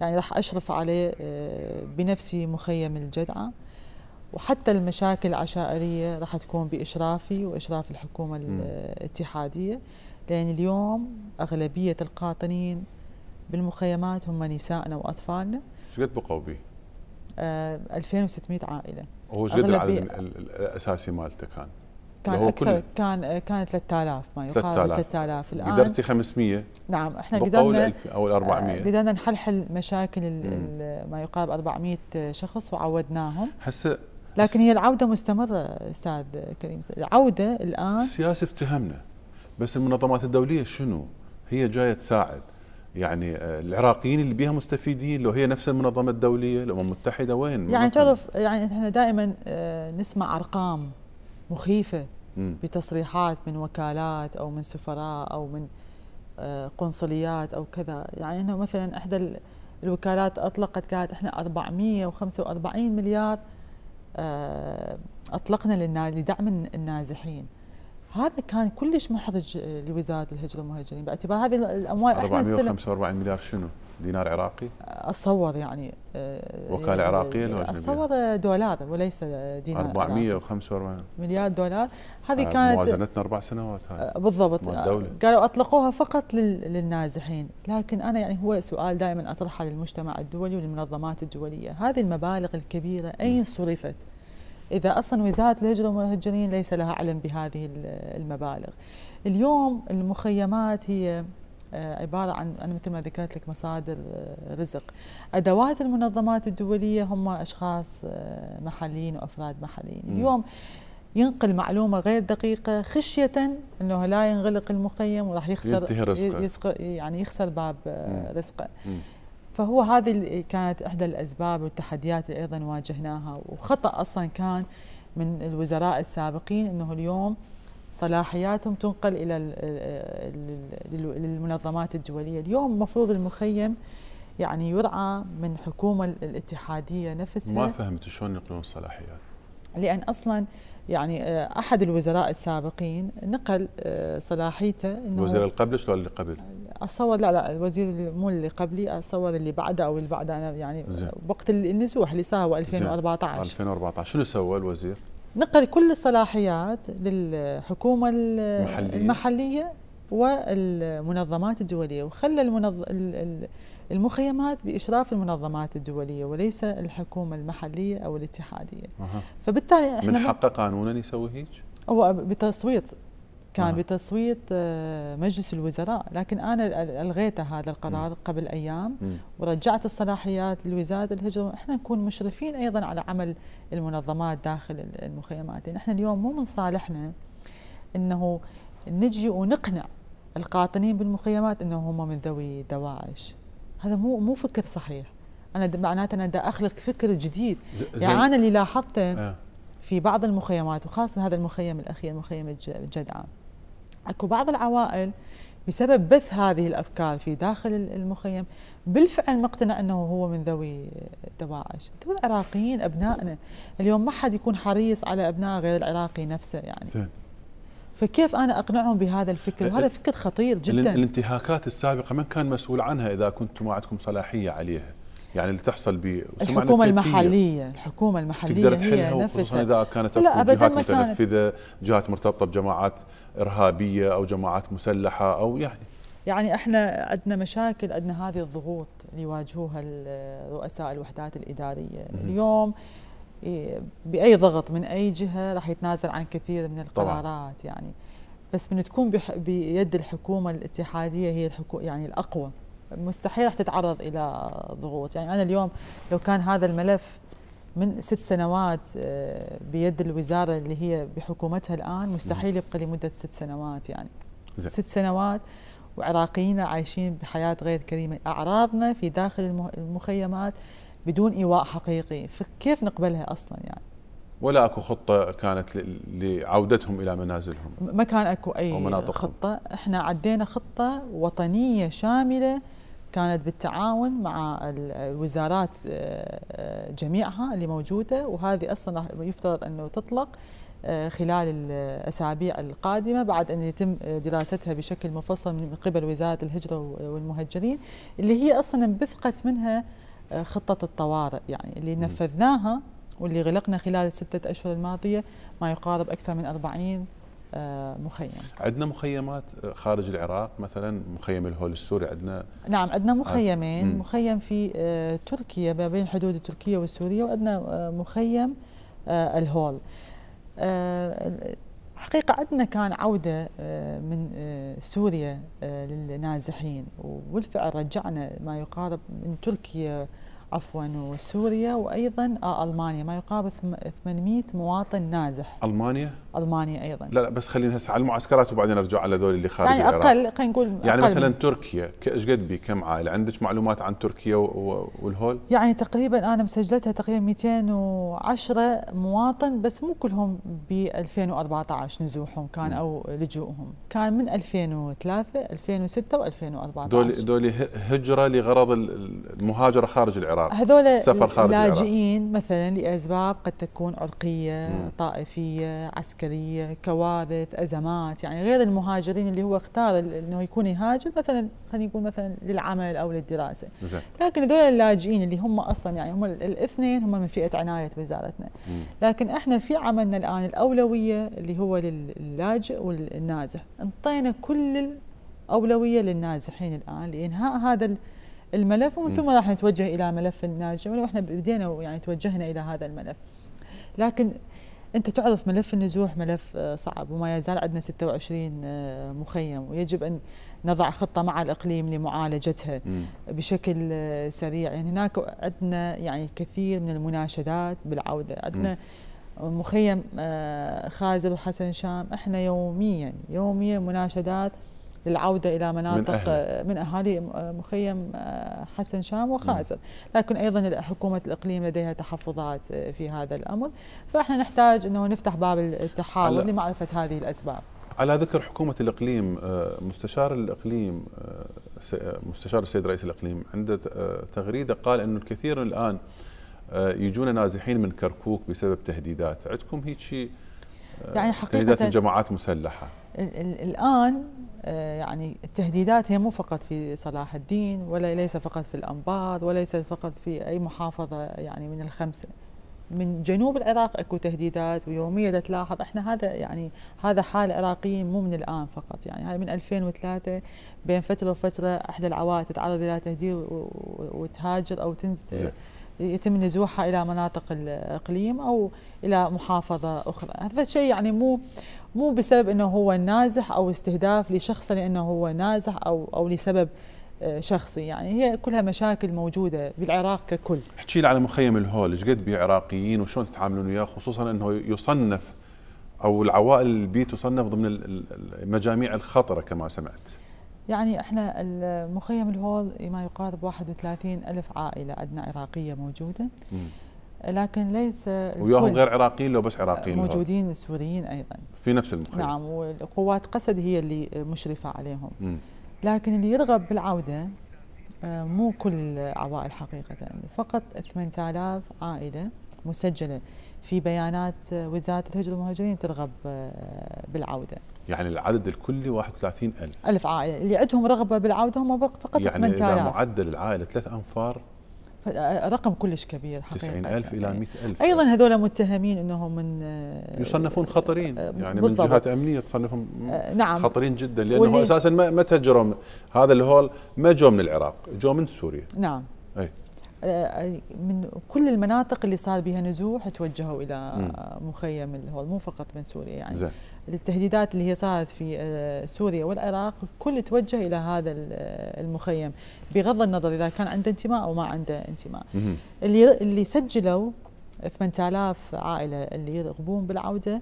يعني راح أشرف عليه بنفسي مخيم الجدعة وحتى المشاكل العشائرية راح تكون بإشرافي وإشراف الحكومة الاتحادية لأن اليوم أغلبية القاطنين بالمخيمات هم نسائنا وأطفالنا شو قد بقوا به؟ آه 2600 عائلة هو شو قد العدد الأساسي مالته كان؟ كان أكثر كل... كان كان 3000 ما يقارب 3000 الآن قدرتي 500 نعم احنا قدرنا أو 400 آه، قدرنا نحلحل مشاكل ما يقارب 400 شخص وعودناهم هسه لكن هي العودة مستمرة أستاذ كريم العودة الآن السياسة افتهمنا بس المنظمات الدوليه شنو؟ هي جايه تساعد يعني آه، العراقيين اللي بيها مستفيدين لو هي نفس المنظمه الدوليه الامم المتحده وين؟ يعني تعرف يعني احنا دائما آه، نسمع ارقام مخيفه بتصريحات من وكالات او من سفراء او من آه، قنصليات او كذا يعني انه مثلا احدى الوكالات اطلقت قالت احنا 445 مليار اطلقنا لدعم النازحين هذا كان كلش محرج آه، لوزاره الهجره والمهاجرين باعتبار هذه الاموال 445 مليار شنو؟ دينار عراقي؟ آه، اتصور يعني آه، وكاله يعني عراقيه لو اتصور دولار وليس دينار 445 مليار دولار هذه كانت موازنتنا اربع سنوات هاي بالضبط قالوا اطلقوها فقط للنازحين، لكن انا يعني هو سؤال دائما اطرحه للمجتمع الدولي وللمنظمات الدوليه، هذه المبالغ الكبيره اين صرفت؟ إذا أصلا وزارة الهجرة والمهجرين ليس لها علم بهذه المبالغ اليوم المخيمات هي آه، عبارة عن أنا مثل ما ذكرت لك مصادر آه، رزق أدوات المنظمات الدولية هم أشخاص آه، محليين وأفراد محليين اليوم ينقل معلومة غير دقيقة خشية أنه لا ينغلق المخيم وراح يخسر ينتهي رزقه يعني يخسر باب رزقه فهو هذه كانت احدى الاسباب والتحديات اللي ايضا واجهناها وخطا اصلا كان من الوزراء السابقين انه اليوم صلاحياتهم تنقل الى للمنظمات الدوليه، اليوم المفروض المخيم يعني يرعى من حكومه الاتحاديه نفسها ما فهمت شلون ينقلون الصلاحيات لان اصلا يعني آه، احد الوزراء السابقين نقل آه، صلاحيته انه الوزير اللي قبلك ولا اللي قبل؟ اتصور لا لا الوزير مو اللي قبلي اتصور اللي بعده او اللي بعده انا يعني وقت النزوح اللي هو 2014 2014 شنو سوى الوزير؟ نقل كل الصلاحيات للحكومه المحليه, المحلية والمنظمات الدوليه وخلى المنظ... المخيمات بإشراف المنظمات الدولية وليس الحكومة المحلية أو الاتحادية أه. فبالتالي احنا من حقه قانونا يسوي هيك؟ هو بتصويت كان أه. بتصويت مجلس الوزراء لكن أنا ألغيت هذا القرار م. قبل أيام م. ورجعت الصلاحيات لوزارة الهجرة إحنا نكون مشرفين أيضا على عمل المنظمات داخل المخيمات نحن يعني اليوم مو من صالحنا أنه نجي ونقنع القاطنين بالمخيمات أنه هم من ذوي دواعش هذا مو مو فكر صحيح انا معناته انا دا اخلق فكر جديد يعني انا اللي لاحظته آه. في بعض المخيمات وخاصه هذا المخيم الاخير مخيم الجدعان اكو بعض العوائل بسبب بث هذه الافكار في داخل المخيم بالفعل مقتنع انه هو من ذوي الدواعش، العراقيين ابنائنا اليوم ما حد يكون حريص على ابناء غير العراقي نفسه يعني. فكيف انا اقنعهم بهذا الفكر؟ إيه، وهذا إيه. فكر خطير جدا. الانتهاكات السابقه من كان مسؤول عنها اذا كنتم ما عندكم صلاحيه عليها؟ يعني اللي تحصل ب الحكومة المحلية الحكومة المحلية تقدر تحلها هي نفسها إذا كانت لا أبدا جهات متنفذة جهات مرتبطة بجماعات إرهابية أو جماعات مسلحة أو يعني يعني احنا عندنا مشاكل عندنا هذه الضغوط اللي يواجهوها رؤساء الوحدات الإدارية اليوم إيه، باي ضغط من اي جهه راح يتنازل عن كثير من القرارات طبعا. يعني بس من تكون بيد الحكومه الاتحاديه هي الحكومه يعني الاقوى مستحيل راح تتعرض الى ضغوط يعني انا اليوم لو كان هذا الملف من ست سنوات آه، بيد الوزاره اللي هي بحكومتها الان مستحيل يبقى لمده ست سنوات يعني زي. ست سنوات وعراقيين عايشين بحياه غير كريمه اعراضنا في داخل المخيمات بدون ايواء حقيقي فكيف نقبلها اصلا يعني ولا اكو خطه كانت لعودتهم الى منازلهم ما كان اكو اي خطه احنا عدينا خطه وطنيه شامله كانت بالتعاون مع الوزارات آه، آه، جميعها اللي موجوده وهذه اصلا يفترض انه تطلق آه، خلال الاسابيع القادمه بعد ان يتم دراستها بشكل مفصل من قبل وزاره الهجره والمهجرين اللي هي اصلا انبثقت منها آه، خطة الطوارئ يعني اللي نفذناها واللي غلقنا خلال الستة أشهر الماضية ما يقارب أكثر من 40 آه، مخيم عندنا مخيمات آه، خارج العراق مثلا مخيم الهول السوري عندنا نعم عندنا مخيمين مخيم في تركيا ما بين حدود التركية والسورية وعندنا مخيم الهول الحقيقة عندنا كان عودة آه، من آه، سوريا آه، للنازحين وبالفعل رجعنا ما يقارب من تركيا عفوا وسوريا وايضا آه، المانيا ما يقارب 800 مواطن نازح المانيا المانيا ايضا لا لا بس خلينا هسه على المعسكرات وبعدين نرجع على ذول اللي خارج يعني اقل خلينا نقول يعني مثلا من. تركيا ايش قد بي كم عائله عندك معلومات عن تركيا والهول يعني تقريبا انا مسجلتها تقريبا 210 مواطن بس مو كلهم ب 2014 نزوحهم كان او لجوءهم كان من 2003 2006 و2014 دول دول هجره لغرض المهاجره خارج العراق العراق هذول السفر خارج اللاجئين العراق. مثلا لاسباب قد تكون عرقيه مم. طائفيه عسكريه كوارث ازمات يعني غير المهاجرين اللي هو اختار انه يكون يهاجر مثلا خلينا نقول مثلا للعمل او للدراسه زي. لكن هذول اللاجئين اللي هم اصلا يعني هم الاثنين هم من فئه عنايه وزارتنا مم. لكن احنا في عملنا الان الاولويه اللي هو للاجئ والنازح انطينا كل الاولويه للنازحين الان لانهاء هذا الملف ومن ثم راح نتوجه الى ملف الناجم واحنا بدينا يعني توجهنا الى هذا الملف لكن انت تعرف ملف النزوح ملف آه، صعب وما يزال عندنا 26 آه، مخيم ويجب ان نضع خطه مع الاقليم لمعالجتها بشكل آه، سريع يعني هناك عندنا يعني كثير من المناشدات بالعوده عندنا مخيم خازر وحسن شام احنا يوميا يوميا مناشدات للعودة إلى مناطق من, آه، من أهالي آه، مخيم آه، حسن شام وخازن نعم. لكن أيضا حكومة الإقليم لديها تحفظات في هذا الأمر فإحنا نحتاج أنه نفتح باب التحاور لمعرفة هذه الأسباب على ذكر حكومة الإقليم مستشار الإقليم مستشار السيد رئيس الإقليم عنده تغريدة قال أنه الكثير الآن يجون نازحين من كركوك بسبب تهديدات عندكم هيك شيء يعني حقيقة تهديدات من جماعات مسلحة الآن آه، يعني التهديدات هي مو فقط في صلاح الدين ولا ليس فقط في الانباط وليس فقط في أي محافظة يعني من الخمسة من جنوب العراق اكو تهديدات ويوميا تلاحظ احنا هذا يعني هذا حال عراقيين مو من الان فقط يعني هاي من 2003 بين فتره وفتره احدى العوائل تتعرض الى تهديد وتهاجر او تنزل يتم نزوحها الى مناطق الاقليم او الى محافظه اخرى هذا الشيء يعني مو مو بسبب انه هو نازح او استهداف لشخص لانه هو نازح او او لسبب آه، شخصي يعني هي كلها مشاكل موجوده بالعراق ككل احكي لي على مخيم الهول ايش قد بيه عراقيين وشلون تتعاملون وياه خصوصا انه يصنف او العوائل البي تصنف ضمن المجاميع الخطره كما سمعت يعني احنا مخيم الهول ما يقارب 31 الف عائله عندنا عراقيه موجوده م. لكن ليس وياهم غير عراقيين لو بس عراقيين موجودين هو. سوريين ايضا في نفس المخيم نعم وقوات قسد هي اللي مشرفه عليهم م. لكن اللي يرغب بالعوده آه، مو كل العوائل حقيقه فقط 8000 عائله مسجله في بيانات آه، وزاره الهجره والمهاجرين ترغب آه، بالعوده يعني العدد الكلي 31000 ألف عائله اللي عندهم رغبه بالعوده هم فقط يعني 8000 يعني معدل العائله ثلاث انفار رقم كلش كبير حقيقة 90000 إلى 100000 إيه. أيضا هذول متهمين أنهم من آه، يصنفون خطرين آه، يعني بالضبط. من جهات أمنية تصنفهم آه، نعم خطرين جدا لأنه أساسا ما تهجرهم هذا الهول ما جو من العراق جو من سوريا نعم أي. من كل المناطق اللي صار بها نزوح توجهوا الى مخيم الهول مو فقط من سوريا يعني زي. التهديدات اللي هي صارت في آه، سوريا والعراق كل توجه الى هذا آه، المخيم بغض النظر اذا كان عنده انتماء او ما عنده انتماء اللي اللي سجلوا 8000 عائله اللي يرغبون بالعوده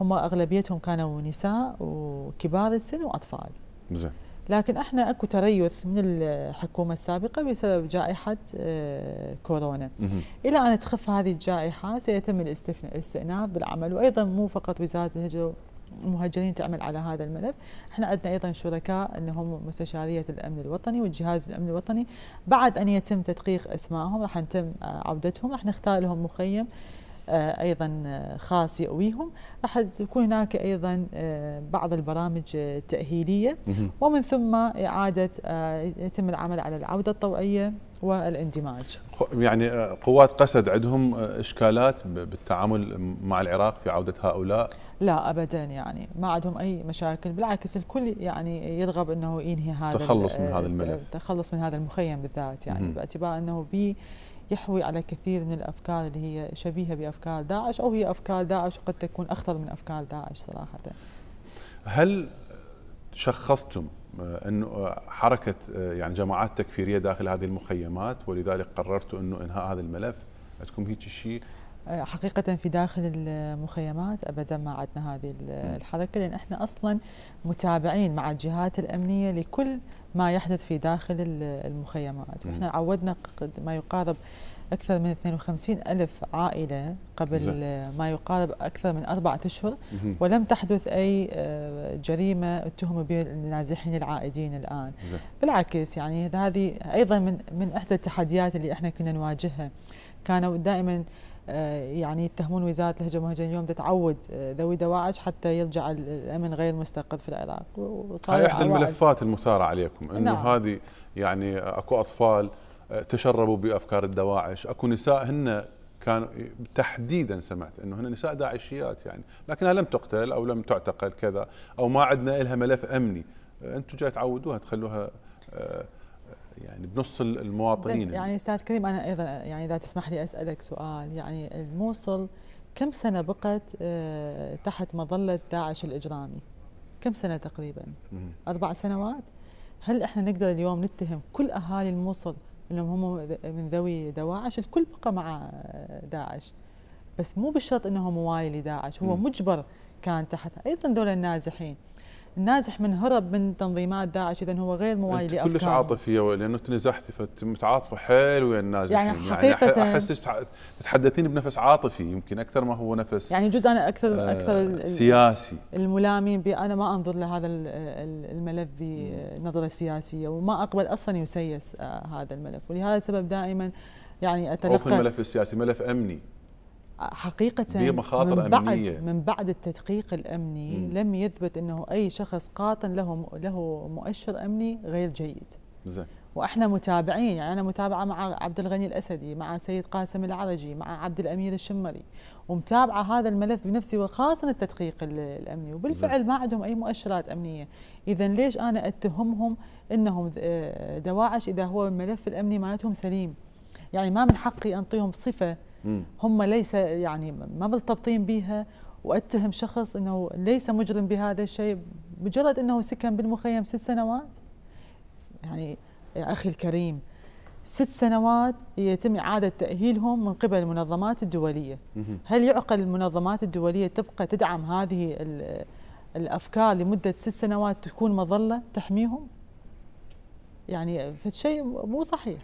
هم اغلبيتهم كانوا نساء وكبار السن واطفال زين لكن احنا اكو تريث من الحكومه السابقه بسبب جائحه آه، كورونا الى ان تخف هذه الجائحه سيتم الاستئناف بالعمل وايضا مو فقط وزاره الهجره مهجرين تعمل على هذا الملف احنا عندنا ايضا شركاء انهم مستشاريه الامن الوطني والجهاز الامن الوطني بعد ان يتم تدقيق اسمائهم راح نتم آه، عودتهم راح نختار لهم مخيم آه، ايضا آه، خاص يأويهم راح تكون هناك ايضا بعض البرامج التأهيليه ومن ثم اعاده يتم العمل على العوده الطوعيه والاندماج يعني آه، قوات قسد عندهم آه، اشكالات بالتعامل مع العراق في عوده هؤلاء لا ابدا يعني ما عندهم اي مشاكل بالعكس الكل يعني يرغب انه ينهي هذا تخلص من هذا آه، الملف تخلص من هذا المخيم بالذات يعني م. باعتبار انه بي يحوي على كثير من الافكار اللي هي شبيهه بافكار داعش او هي افكار داعش وقد تكون اخطر من افكار داعش صراحه هل شخصتم آه، انه آه، حركه آه، يعني جماعات تكفيريه داخل هذه المخيمات ولذلك قررت انه انهاء هذا الملف عندكم هيك شيء حقيقة في داخل المخيمات أبدا ما عدنا هذه الحركة لأن إحنا أصلا متابعين مع الجهات الأمنية لكل ما يحدث في داخل المخيمات وإحنا عودنا ما يقارب أكثر من 52 ألف عائلة قبل ما يقارب أكثر من أربعة أشهر ولم تحدث أي آه، جريمة اتهم بها النازحين العائدين الآن بالعكس يعني هذه أيضا من, من إحدى التحديات اللي إحنا كنا نواجهها كانوا دائما آه، يعني يتهمون وزاره الهجره والمهاجرين اليوم تتعود آه، ذوي دواعش حتى يرجع الامن غير مستقر في العراق وصار هاي احدى الملفات المثاره عليكم انه نعم. هذه يعني اكو اطفال تشربوا بافكار الدواعش، اكو نساء هن كان تحديدا سمعت انه هن نساء داعشيات يعني، لكنها لم تقتل او لم تعتقل كذا، او ما عندنا لها ملف امني، انتم جاي تعودوها تخلوها آه، يعني بنص المواطنين يعني استاذ كريم انا ايضا يعني اذا تسمح لي اسالك سؤال يعني الموصل كم سنه بقت آه، تحت مظله داعش الاجرامي؟ كم سنه تقريبا؟ اربع سنوات؟ هل احنا نقدر اليوم نتهم كل اهالي الموصل انهم هم من ذوي دواعش الكل بقى مع داعش بس مو بالشرط انه هو موالي لداعش هو مجبر كان تحت ايضا دول النازحين النازح من هرب من تنظيمات داعش اذا هو غير موالي لافكار كلش عاطفيه لانه انت نزحتي فمتعاطفه حيل ويا النازح يعني, يعني حقيقه يعني احس تتحدثين بنفس عاطفي يمكن اكثر ما هو نفس يعني جزء انا اكثر آه اكثر سياسي الملامين انا ما انظر لهذا الملف بنظره سياسيه وما اقبل اصلا يسيس آه، هذا الملف ولهذا السبب دائما يعني اتلقى الملف السياسي ملف امني حقيقة بمخاطر من بعد أمنية. من بعد التدقيق الأمني م. لم يثبت أنه أي شخص قاطن له له مؤشر أمني غير جيد زي. واحنا متابعين يعني انا متابعه مع عبد الغني الاسدي مع سيد قاسم العرجي مع عبد الامير الشمري ومتابعه هذا الملف بنفسي وخاصه التدقيق الامني وبالفعل ما عندهم اي مؤشرات امنيه اذا ليش انا اتهمهم انهم آه، دواعش اذا هو الملف الامني مالتهم سليم يعني ما من حقي انطيهم صفه هم ليس يعني ما مرتبطين بها واتهم شخص انه ليس مجرم بهذا الشيء مجرد انه سكن بالمخيم ست سنوات يعني يا اخي الكريم ست سنوات يتم إعادة تأهيلهم من قبل المنظمات الدولية هل يعقل المنظمات الدولية تبقى تدعم هذه الأفكار لمدة ست سنوات تكون مظلة تحميهم يعني فشيء مو صحيح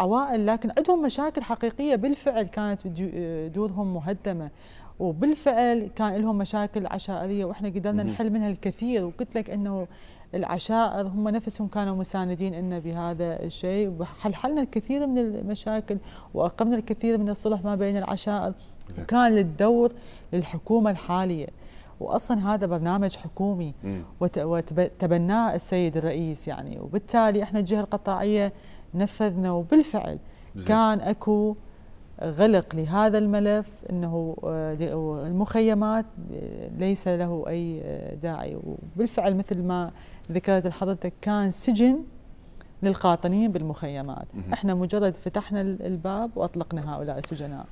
عوائل لكن عندهم مشاكل حقيقيه بالفعل كانت آه، دورهم مهدمه وبالفعل كان لهم مشاكل عشائريه واحنا قدرنا نحل منها الكثير وقلت لك انه العشائر هم نفسهم كانوا مساندين لنا بهذا الشيء وحلحلنا الكثير من المشاكل واقمنا الكثير من الصلح ما بين العشائر وكان للدور للحكومه الحاليه واصلا هذا برنامج حكومي وتبناه السيد الرئيس يعني وبالتالي احنا الجهه القطاعيه نفذنا وبالفعل زي. كان اكو غلق لهذا الملف انه آه، المخيمات آه، ليس له اي آه، داعي وبالفعل مثل ما ذكرت حضرتك كان سجن للقاطنين بالمخيمات احنا مجرد فتحنا الباب واطلقنا هؤلاء السجناء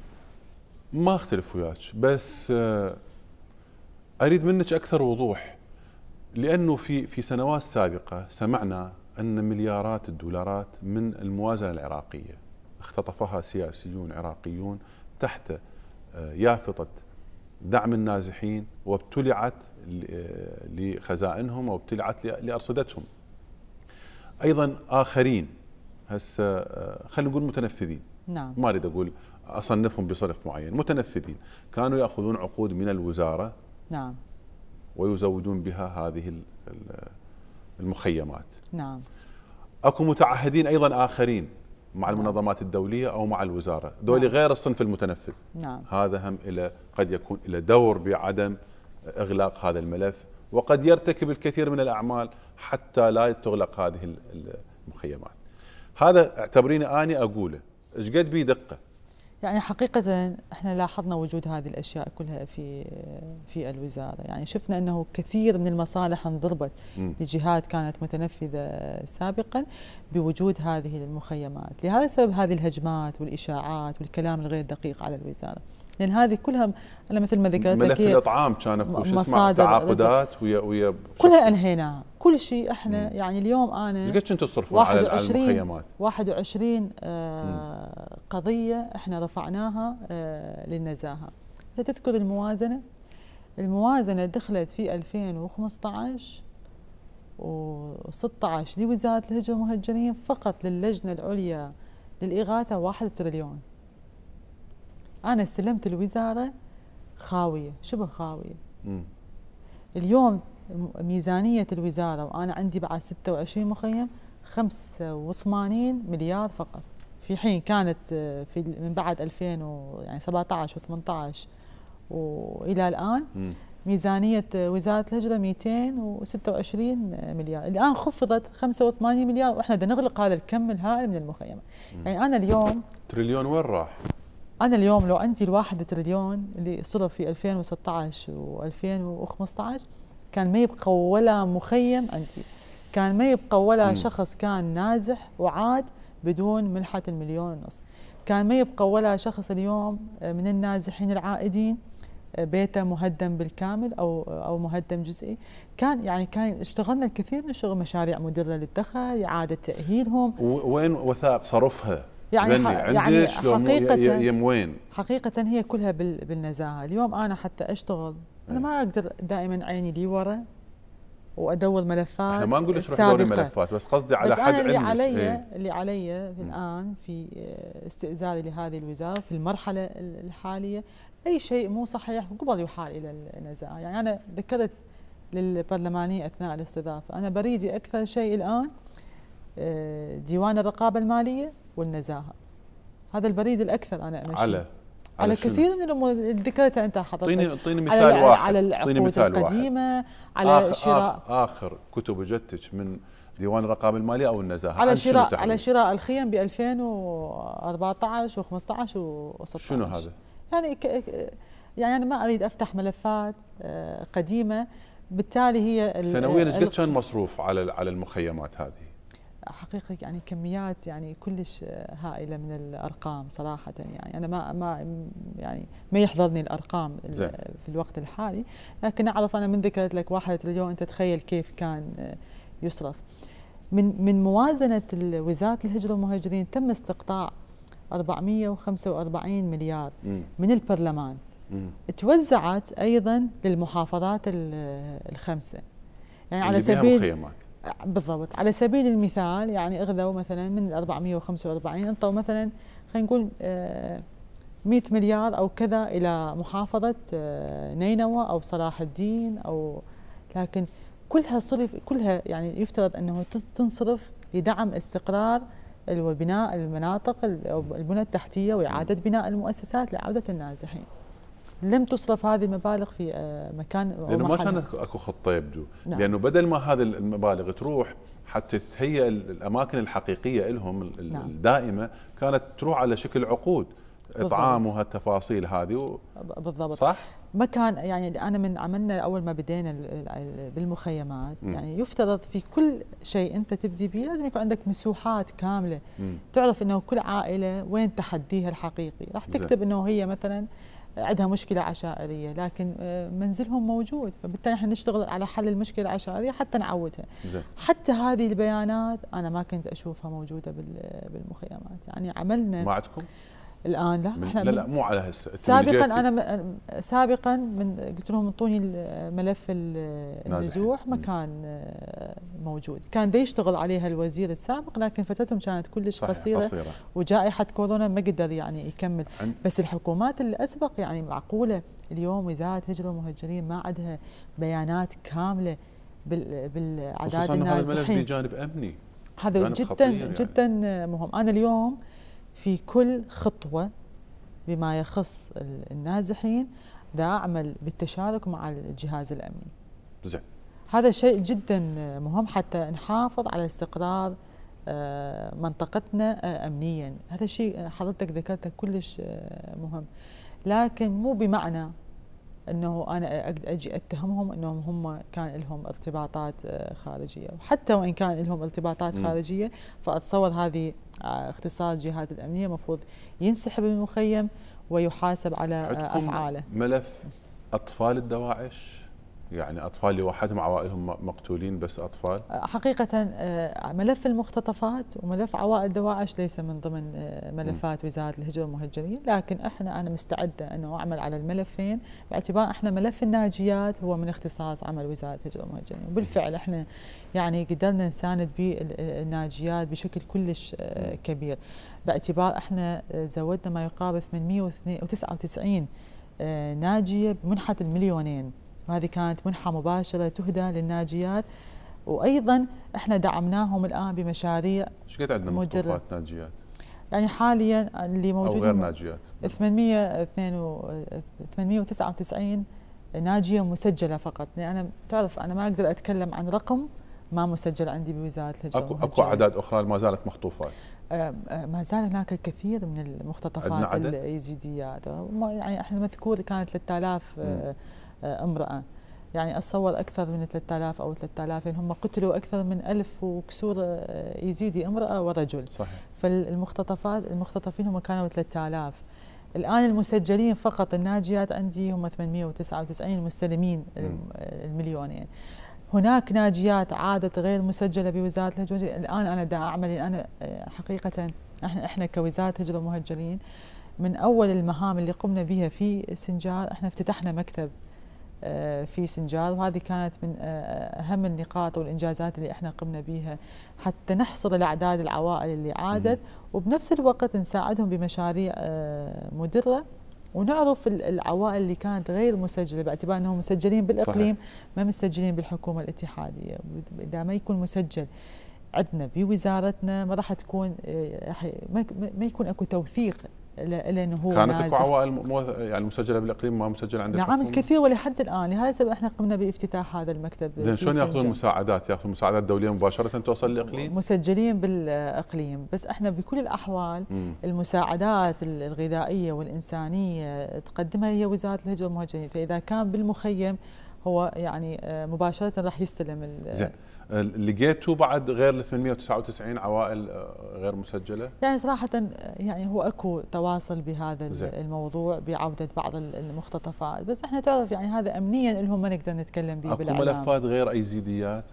ما اختلف وياك بس اريد منك اكثر وضوح لانه في في سنوات سابقه سمعنا أن مليارات الدولارات من الموازنة العراقية اختطفها سياسيون عراقيون تحت آه، يافطة دعم النازحين وابتلعت آه، لخزائنهم وابتلعت لأرصدتهم أيضا آخرين هسه آه، خلينا نقول متنفذين نعم. ما أريد أقول أصنفهم بصنف معين متنفذين كانوا يأخذون عقود من الوزارة نعم ويزودون بها هذه المخيمات نعم اكو متعهدين ايضا اخرين مع نعم. المنظمات الدوليه او مع الوزاره دول نعم. غير الصنف المتنفذ نعم. هذا هم الى قد يكون الى دور بعدم اغلاق هذا الملف وقد يرتكب الكثير من الاعمال حتى لا تغلق هذه المخيمات هذا اعتبريني اني اقوله ايش قد بي دقه يعني حقيقة احنا لاحظنا وجود هذه الاشياء كلها في في الوزارة، يعني شفنا انه كثير من المصالح انضربت لجهات كانت متنفذة سابقا بوجود هذه المخيمات، لهذا السبب هذه الهجمات والاشاعات والكلام الغير دقيق على الوزارة. لان هذه كلها انا مثل ما ذكرت ملف الاطعام كان شو اسمه تعاقدات ويا ويا كلها انهيناها كل شيء احنا مم. يعني اليوم انا قد كنتوا تصرفون على المخيمات 21 آه قضيه احنا رفعناها آه للنزاهه تذكر الموازنه الموازنه دخلت في 2015 و16 لوزاره الهجره والمهجرين فقط للجنه العليا للاغاثه 1 تريليون انا استلمت الوزاره خاويه شبه خاويه مم. اليوم ميزانية الوزارة وأنا عندي بعد 26 مخيم 85 مليار فقط في حين كانت آه، في من بعد 2000 و 17 يعني و18 والى الان م. ميزانيه وزاره الهجره 226 مليار، الان خفضت 85 مليار واحنا بدنا نغلق هذا الكم الهائل من المخيمات، يعني انا اليوم تريليون وين راح؟ انا اليوم لو عندي الواحد تريليون اللي صرف في 2016 و2015 كان ما يبقى ولا مخيم أنت كان ما يبقى ولا م. شخص كان نازح وعاد بدون منحة المليون ونص كان ما يبقى ولا شخص اليوم آه، من النازحين العائدين آه، بيته مهدم بالكامل او آه، او مهدم جزئي كان يعني كان اشتغلنا الكثير من شغل مشاريع مدره للدخل اعاده تاهيلهم وين وثائق صرفها يعني يعني حقيقه يم وين حقيقه هي كلها بالنزاهه اليوم انا حتى اشتغل انا ما اقدر دائما عيني لي ورا وادور ملفات احنا ما نقول لك روحي ملفات بس قصدي على بس حد أنا اللي علمك. علي إيه؟ اللي علي في الان في آه، استئذاني لهذه الوزاره في المرحله الحاليه اي شيء مو صحيح قبل يحال الى النزاع يعني انا ذكرت للبرلماني اثناء الاستضافه انا بريدي اكثر شيء الان آه، ديوان الرقابه الماليه والنزاهه هذا البريد الاكثر انا امشي على على, على كثير من الامور ذكرتها انت حضرتك اعطيني اعطيني مثال على واحد على العقود القديمه واحد. على آخر شراء آخر, اخر كتب جدتك من ديوان الرقابه الماليه او النزاهه على شراء على شراء الخيم ب 2014 و15 و16 شنو هذا؟ يعني ك... يعني انا ما اريد افتح ملفات آه، قديمه بالتالي هي سنويا ايش كان مصروف على على المخيمات هذه؟ حقيقه يعني كميات يعني كلش هائله من الارقام صراحه يعني انا ما ما يعني ما يحضرني الارقام في الوقت الحالي لكن اعرف انا من ذكرت لك 1 تريليون انت تخيل كيف كان آه، يصرف من من موازنه وزاره الهجره والمهاجرين تم استقطاع 445 مليار من البرلمان توزعت ايضا للمحافظات الخمسه يعني على سبيل المخيمات بالضبط على سبيل المثال يعني اخذوا مثلا من ال 445 انطوا مثلا خلينا نقول 100 آه، مليار او كذا الى محافظه آه، نينوى او صلاح الدين او لكن كلها صرف كلها يعني يفترض انه تنصرف لدعم استقرار وبناء المناطق البنى التحتيه واعاده بناء المؤسسات لعوده النازحين. لم تصرف هذه المبالغ في آه، مكان لانه ما كان اكو خطه يبدو نعم. لانه بدل ما هذه المبالغ تروح حتى تهيئ الاماكن الحقيقيه لهم نعم. الدائمه كانت تروح على شكل عقود اطعام وهالتفاصيل هذه و... بالضبط صح ما كان يعني انا من عملنا اول ما بدينا بالمخيمات م. يعني يفترض في كل شيء انت تبدي به لازم يكون عندك مسوحات كامله م. تعرف انه كل عائله وين تحديها الحقيقي راح تكتب انه هي مثلا عندها مشكله عشائريه لكن آه، منزلهم موجود فبالتالي احنا نشتغل على حل المشكله العشائريه حتى نعودها حتى هذه البيانات انا ما كنت اشوفها موجوده بالمخيمات يعني عملنا ما عندكم الان لا احنا لا لا مو على هسه سابقا انا سابقا من قلت لهم انطوني ملف النزوح ما كان آه، موجود كان دي يشتغل عليها الوزير السابق لكن فترتهم كانت كلش قصيره, قصيرة. وجائحه كورونا ما قدر يعني يكمل عن... بس الحكومات الاسبق يعني معقوله اليوم وزاره هجره ومهجرين ما عندها بيانات كامله بالاعداد النازحين خصوصا هذا الملف بجانب امني هذا جدا يعني. جدا مهم انا اليوم في كل خطوة بما يخص النازحين دا أعمل بالتشارك مع الجهاز الأمني زين هذا شيء جدا مهم حتى نحافظ على استقرار آه، منطقتنا آه، أمنيا هذا شيء حضرتك ذكرته كلش آه، مهم لكن مو بمعنى انه انا اجي اتهمهم انهم هم كان لهم ارتباطات آه، خارجيه وحتى وان كان لهم ارتباطات خارجيه فاتصور هذه آه، اختصاص جهات الامنيه المفروض ينسحب من المخيم ويحاسب على آه، افعاله ملف اطفال الدواعش يعني أطفال لوحدهم عوائلهم مقتولين بس أطفال أه، حقيقة أه، ملف المختطفات وملف عوائل دواعش ليس من ضمن أه، ملفات وزارة الهجرة والمهجرين لكن إحنا أنا مستعدة أنه أعمل على الملفين باعتبار إحنا ملف الناجيات هو من اختصاص عمل وزارة الهجرة والمهجرين وبالفعل إحنا يعني قدرنا نساند بالناجيات بشكل كلش كبير باعتبار إحنا زودنا ما يقارب 899 ناجية بمنحة المليونين وهذه كانت منحة مباشرة تهدى للناجيات وأيضا إحنا دعمناهم الآن بمشاريع شو قد عندنا متوفات ناجيات؟ يعني حاليا اللي موجودين أو غير ناجيات 899 ناجية مسجلة فقط يعني أنا تعرف أنا ما أقدر أتكلم عن رقم ما مسجل عندي بوزارة الهجرة أكو, أكو أعداد أخرى ما زالت مخطوفات آه، آه، ما زال هناك الكثير من المختطفات اليزيديات يعني احنا مذكور كانت 3000 آه، امرأة يعني أتصور أكثر من 3000 أو 3000 يعني هم قتلوا أكثر من 1000 وكسور آه، يزيدي امرأة ورجل صحيح. فالمختطفات المختطفين هم كانوا 3000 الآن المسجلين فقط الناجيات عندي هم 899 المستلمين المليونين يعني. هناك ناجيات عادت غير مسجلة بوزارة الهجرة الآن أنا دا أعمل أنا آه، حقيقة احنا احنا كوزاره هجره مهجرين من اول المهام اللي قمنا بها في سنجار احنا افتتحنا مكتب آه، في سنجال وهذه كانت من آه، آه، أهم النقاط والإنجازات اللي إحنا قمنا بها حتى نحصر الأعداد العوائل اللي عادت وبنفس الوقت نساعدهم بمشاريع مدرة ونعرف العوائل اللي كانت غير مسجله باعتبار انهم مسجلين بالاقليم ما مسجلين بالحكومه الاتحاديه اذا ما يكون مسجل عندنا بوزارتنا ما راح تكون ما يكون اكو توثيق لانه هو كانت اكو عوائل يعني مسجله بالاقليم ما مسجله عند نعم الكثير ولحد الان لهذا السبب احنا قمنا بافتتاح هذا المكتب زين شلون ياخذون مساعدات؟ ياخذون مساعدات دوليه مباشره توصل للاقليم؟ مسجلين بالاقليم بس احنا بكل الاحوال مم. المساعدات الغذائيه والانسانيه تقدمها هي وزاره الهجره والمهاجرين فاذا كان بالمخيم هو يعني آه، مباشره راح يستلم زين اللي جيتوا بعد غير ال 899 عوائل آه، غير مسجله؟ يعني صراحه آه، يعني هو اكو تواصل بهذا زي. الموضوع بعوده بعض المختطفات، بس احنا تعرف يعني هذا امنيا لهم ما نقدر نتكلم به بالاعلام اكو ملفات غير ايزيديات؟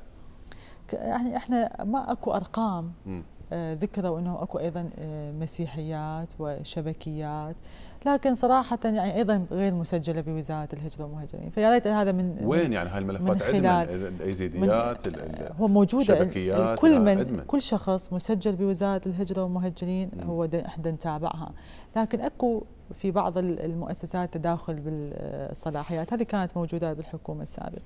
يعني احنا ما اكو ارقام م. آه، ذكروا انه اكو ايضا مسيحيات وشبكيات لكن صراحه يعني ايضا غير مسجله بوزاره الهجره والمهاجرين فيا ريت هذا من وين يعني هاي الملفات من خلال الايزيديات هو موجوده كل من كل شخص مسجل بوزاره الهجره والمهاجرين هو احنا نتابعها لكن اكو في بعض المؤسسات تداخل بالصلاحيات هذه كانت موجوده بالحكومه السابقه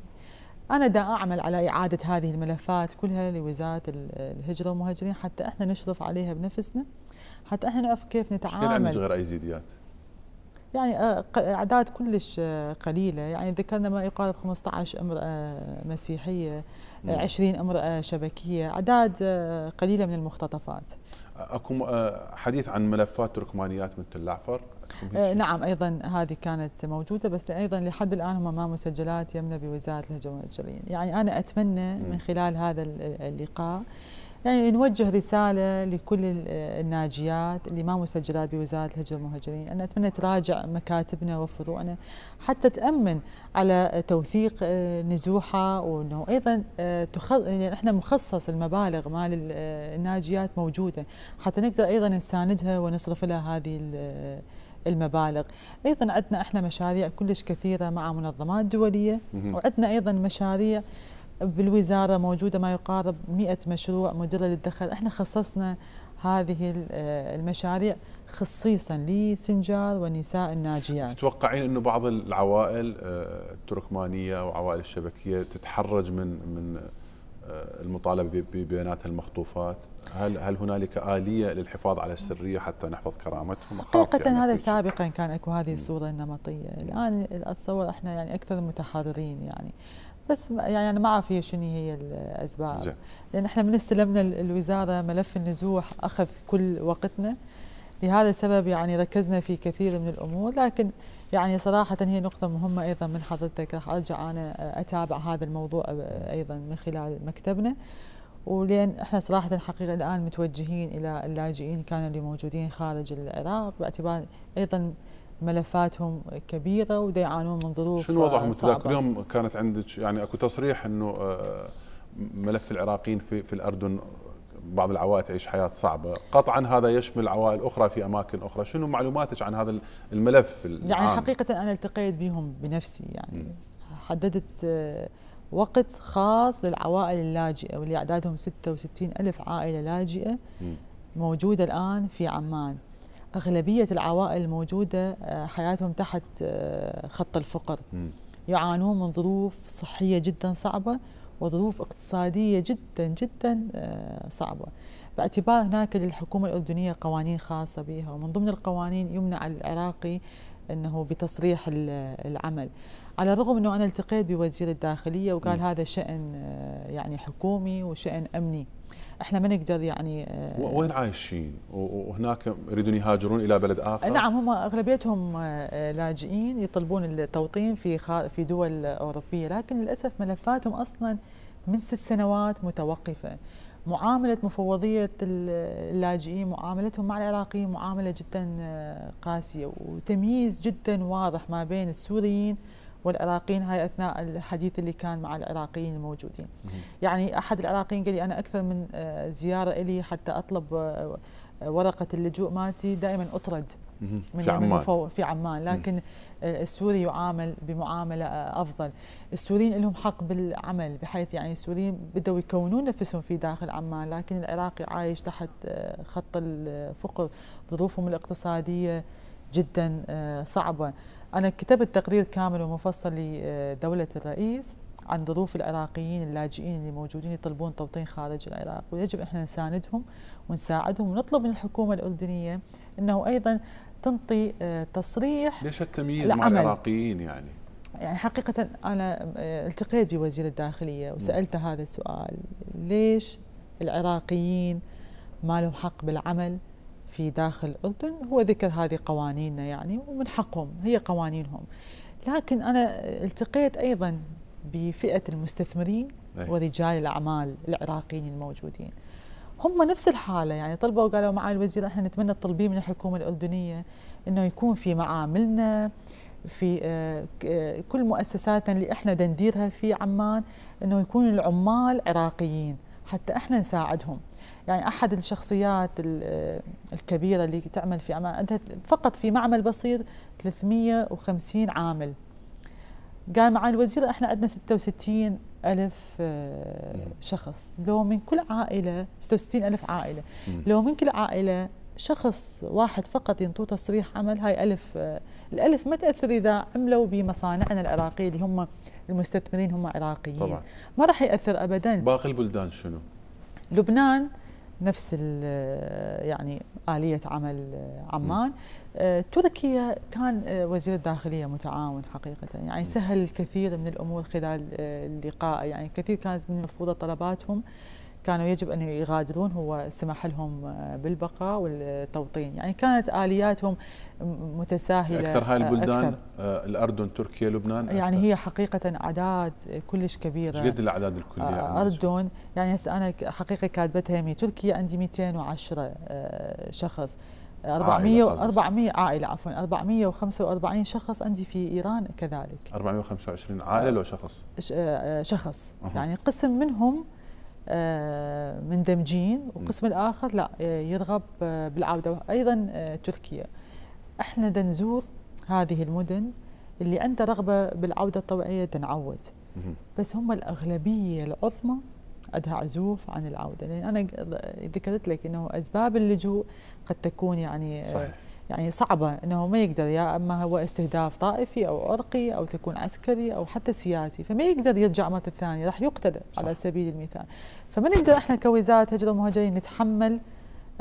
أنا دا أعمل على إعادة هذه الملفات كلها لوزارة الهجرة والمهاجرين حتى إحنا نشرف عليها بنفسنا حتى إحنا نعرف كيف نتعامل غير أي زيديات؟ يعني آه، أعداد كلش آه، قليلة يعني ذكرنا ما يقارب 15 امرأة مسيحية 20 آه، امرأة شبكية أعداد قليلة من المختطفات اكو حديث عن ملفات تركمانيات مثل العفر نعم ايضا هذه كانت موجوده بس ايضا لحد الان هم ما مسجلات يمنا بوزاره الهجره والجريمه يعني انا اتمنى من خلال هذا اللقاء يعني نوجه رسالة لكل الناجيات اللي ما مسجلات بوزارة الهجرة والمهاجرين أنا أتمنى تراجع مكاتبنا وفروعنا حتى تأمن على توثيق آه، نزوحها وأنه أيضا آه، تخل... يعني إحنا مخصص المبالغ مال آه، الناجيات موجودة حتى نقدر أيضا نساندها ونصرف لها هذه المبالغ أيضا عندنا إحنا مشاريع كلش كثيرة مع منظمات دولية وعندنا أيضا مشاريع بالوزاره موجوده ما يقارب 100 مشروع مدره للدخل احنا خصصنا هذه المشاريع خصيصا لسنجار ونساء الناجيات تتوقعين انه بعض العوائل آه، التركمانيه وعوائل الشبكيه تتحرج من من آه، المطالبه ببياناتها المخطوفات هل هل هنالك اليه للحفاظ على السريه حتى نحفظ كرامتهم حقيقه يعني هذا سابقا كان اكو هذه الصوره النمطيه الان اتصور احنا يعني اكثر متحررين يعني بس يعني ما اعرف هي شنو هي الاسباب زي. لان احنا من استلمنا الوزاره ملف النزوح اخذ كل وقتنا لهذا السبب يعني ركزنا في كثير من الامور لكن يعني صراحه هي نقطه مهمه ايضا من حضرتك راح ارجع انا اتابع هذا الموضوع ايضا من خلال مكتبنا ولان احنا صراحه حقيقه الان متوجهين الى اللاجئين كانوا اللي موجودين خارج العراق باعتبار ايضا ملفاتهم كبيره ودا يعانون من ظروف شنو وضعهم انت ذاك اليوم كانت عندك يعني اكو تصريح انه آه، ملف العراقيين في في الاردن بعض العوائل تعيش حياه صعبه، قطعا هذا يشمل عوائل اخرى في اماكن اخرى، شنو معلوماتك عن هذا الملف يعني العام؟ يعني حقيقه انا التقيت بهم بنفسي يعني حددت آه، وقت خاص للعوائل اللاجئه واللي اعدادهم 66 الف عائله لاجئه موجوده الان في عمان. أغلبية العوائل الموجودة آه، حياتهم تحت آه، خط الفقر يعانون من ظروف صحية جدا صعبة وظروف اقتصادية جدا جدا آه، صعبة باعتبار هناك للحكومة الأردنية قوانين خاصة بها ومن ضمن القوانين يمنع العراقي أنه بتصريح العمل على الرغم أنه أنا التقيت بوزير الداخلية وقال م. هذا شأن يعني حكومي وشأن أمني احنا ما نقدر يعني آه، وين عايشين وهناك يريدون يهاجرون الى بلد اخر نعم هم اغلبيتهم آه، آه، لاجئين يطلبون التوطين في في دول اوروبيه لكن للاسف ملفاتهم اصلا من ست سنوات متوقفه معاملة مفوضية اللاجئين معاملتهم مع العراقيين معاملة جدا قاسية وتمييز جدا واضح ما بين السوريين والعراقيين هاي اثناء الحديث اللي كان مع العراقيين الموجودين يعني احد العراقيين قال لي انا اكثر من آه، زياره الي حتى اطلب آه، آه، ورقه اللجوء مالتي دائما اطرد من في عمان في عمان لكن السوري يعامل بمعامله افضل السوريين لهم حق بالعمل بحيث يعني السوريين بدأوا يكونون نفسهم في داخل عمان لكن العراقي عايش تحت خط الفقر ظروفهم الاقتصاديه جدا صعبه أنا كتبت تقرير كامل ومفصل لدولة الرئيس عن ظروف العراقيين اللاجئين اللي موجودين يطلبون توطين خارج العراق ويجب احنا نساندهم ونساعدهم ونطلب من الحكومه الاردنيه انه ايضا تنطي آه، تصريح ليش التمييز العمل. مع العراقيين يعني؟ يعني حقيقة أنا آه، التقيت بوزير الداخلية وسألته هذا السؤال ليش العراقيين ما لهم حق بالعمل في داخل الاردن هو ذكر هذه قوانيننا يعني ومن حقهم هي قوانينهم لكن انا التقيت ايضا بفئه المستثمرين أيه. ورجال الاعمال العراقيين الموجودين هم نفس الحاله يعني طلبوا وقالوا معالي الوزير احنا نتمنى تطلبيه من الحكومه الاردنيه انه يكون في معاملنا في آه، كل مؤسساتنا اللي احنا دنديرها في عمان انه يكون العمال عراقيين حتى احنا نساعدهم يعني احد الشخصيات آه، الكبيره اللي تعمل في أمان عندها فقط في معمل بسيط 350 عامل قال معالي الوزير احنا عندنا 66 ألف آه، شخص لو من كل عائلة 66 ألف عائلة لو من كل عائلة شخص واحد فقط ينطوه تصريح عمل هاي ألف آه، الألف ما تأثر إذا عملوا بمصانعنا العراقية اللي هم المستثمرين هم عراقيين طبعا. ما راح يأثر أبدا باقي البلدان شنو؟ لبنان نفس يعني آلية عمل آه، عمان آه، تركيا كان آه، وزير الداخلية متعاون حقيقة يعني سهل الكثير من الأمور خلال اللقاء يعني كثير كانت من مفروضة طلباتهم كانوا يجب أن يغادرون هو السماح لهم آه، بالبقاء والتوطين يعني كانت آلياتهم متساهلة أكثر هاي آه، البلدان أكثر. آه، الأردن تركيا لبنان يعني أكثر. يعني هي حقيقة أعداد كلش كبيرة قد الأعداد الكلية أردن يعني هسه أنا حقيقة كاتبتها يمي تركيا عندي 210 شخص 400 عائلة 400 عائلة عفوا 445 شخص عندي في ايران كذلك 425 عائلة لو شخص؟ شخص شخص يعني قسم منهم آه، مندمجين والقسم الآخر لا آه، يرغب آه، بالعودة أيضا تركيا احنا دنزور هذه المدن اللي عنده رغبة بالعودة الطوعية تنعود بس هم الأغلبية العظمى عندها عزوف عن العودة لأن أنا ذكرت لك أنه أسباب اللجوء قد تكون يعني صحيح. يعني صعبة أنه ما يقدر يا أما هو استهداف طائفي أو عرقي أو تكون عسكري أو حتى سياسي فما يقدر يرجع مرة ثانية راح يقتل على سبيل المثال فما نقدر إحنا كوزارة هجرة ومهاجرين نتحمل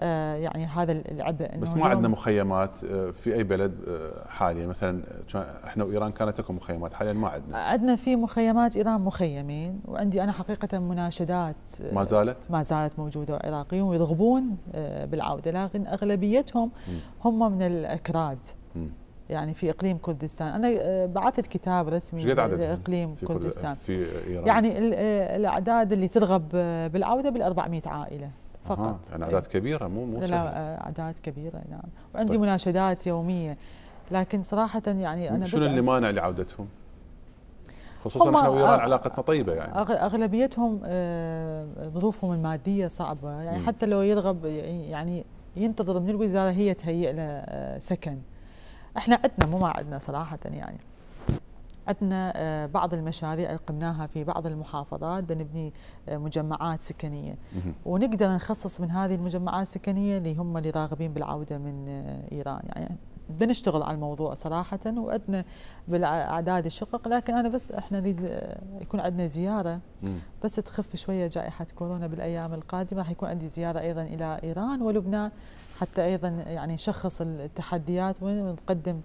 آه، يعني هذا العبء بس ما عندنا مخيمات آه، في اي بلد آه، حاليا مثلا احنا وايران كانت اكو مخيمات حاليا ما عندنا عندنا في مخيمات ايران مخيمين وعندي انا حقيقه مناشدات ما زالت ما زالت موجوده عراقيون ويرغبون بالعوده لكن اغلبيتهم هم من الاكراد يعني في اقليم كردستان انا بعثت كتاب رسمي لاقليم كردستان في إيران؟ يعني الاعداد اللي ترغب بالعوده بال 400 عائله فقط يعني إيه. أعداد كبيرة مو مو لا آه، أعداد كبيرة نعم وعندي طيب. مناشدات يومية لكن صراحة يعني أنا شنو اللي مانع لعودتهم؟ خصوصا احنا وايران آه، علاقتنا طيبه يعني اغلبيتهم آه، ظروفهم الماديه صعبه يعني م. حتى لو يرغب يعني ينتظر من الوزاره هي تهيئ له سكن احنا عندنا مو ما عندنا صراحه يعني عندنا آه، بعض المشاريع قمناها في بعض المحافظات نبني آه، مجمعات سكنيه ونقدر نخصص من هذه المجمعات السكنيه اللي هم اللي راغبين بالعوده من آه، ايران يعني بدنا نشتغل على الموضوع صراحة وعندنا بالأعداد الشقق لكن أنا بس إحنا نريد يكون عندنا زيارة بس تخف شوية جائحة كورونا بالأيام القادمة راح يكون عندي زيارة أيضا إلى إيران ولبنان حتى أيضا يعني نشخص التحديات ونقدم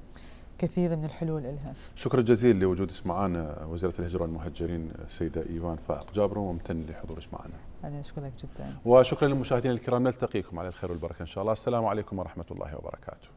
كثير من الحلول لها شكرا جزيلا لوجودك معنا وزيره الهجره والمهجرين السيده ايوان فائق جابر وممتن لحضورك معنا انا اشكرك جدا وشكرا للمشاهدين الكرام نلتقيكم على الخير والبركه ان شاء الله السلام عليكم ورحمه الله وبركاته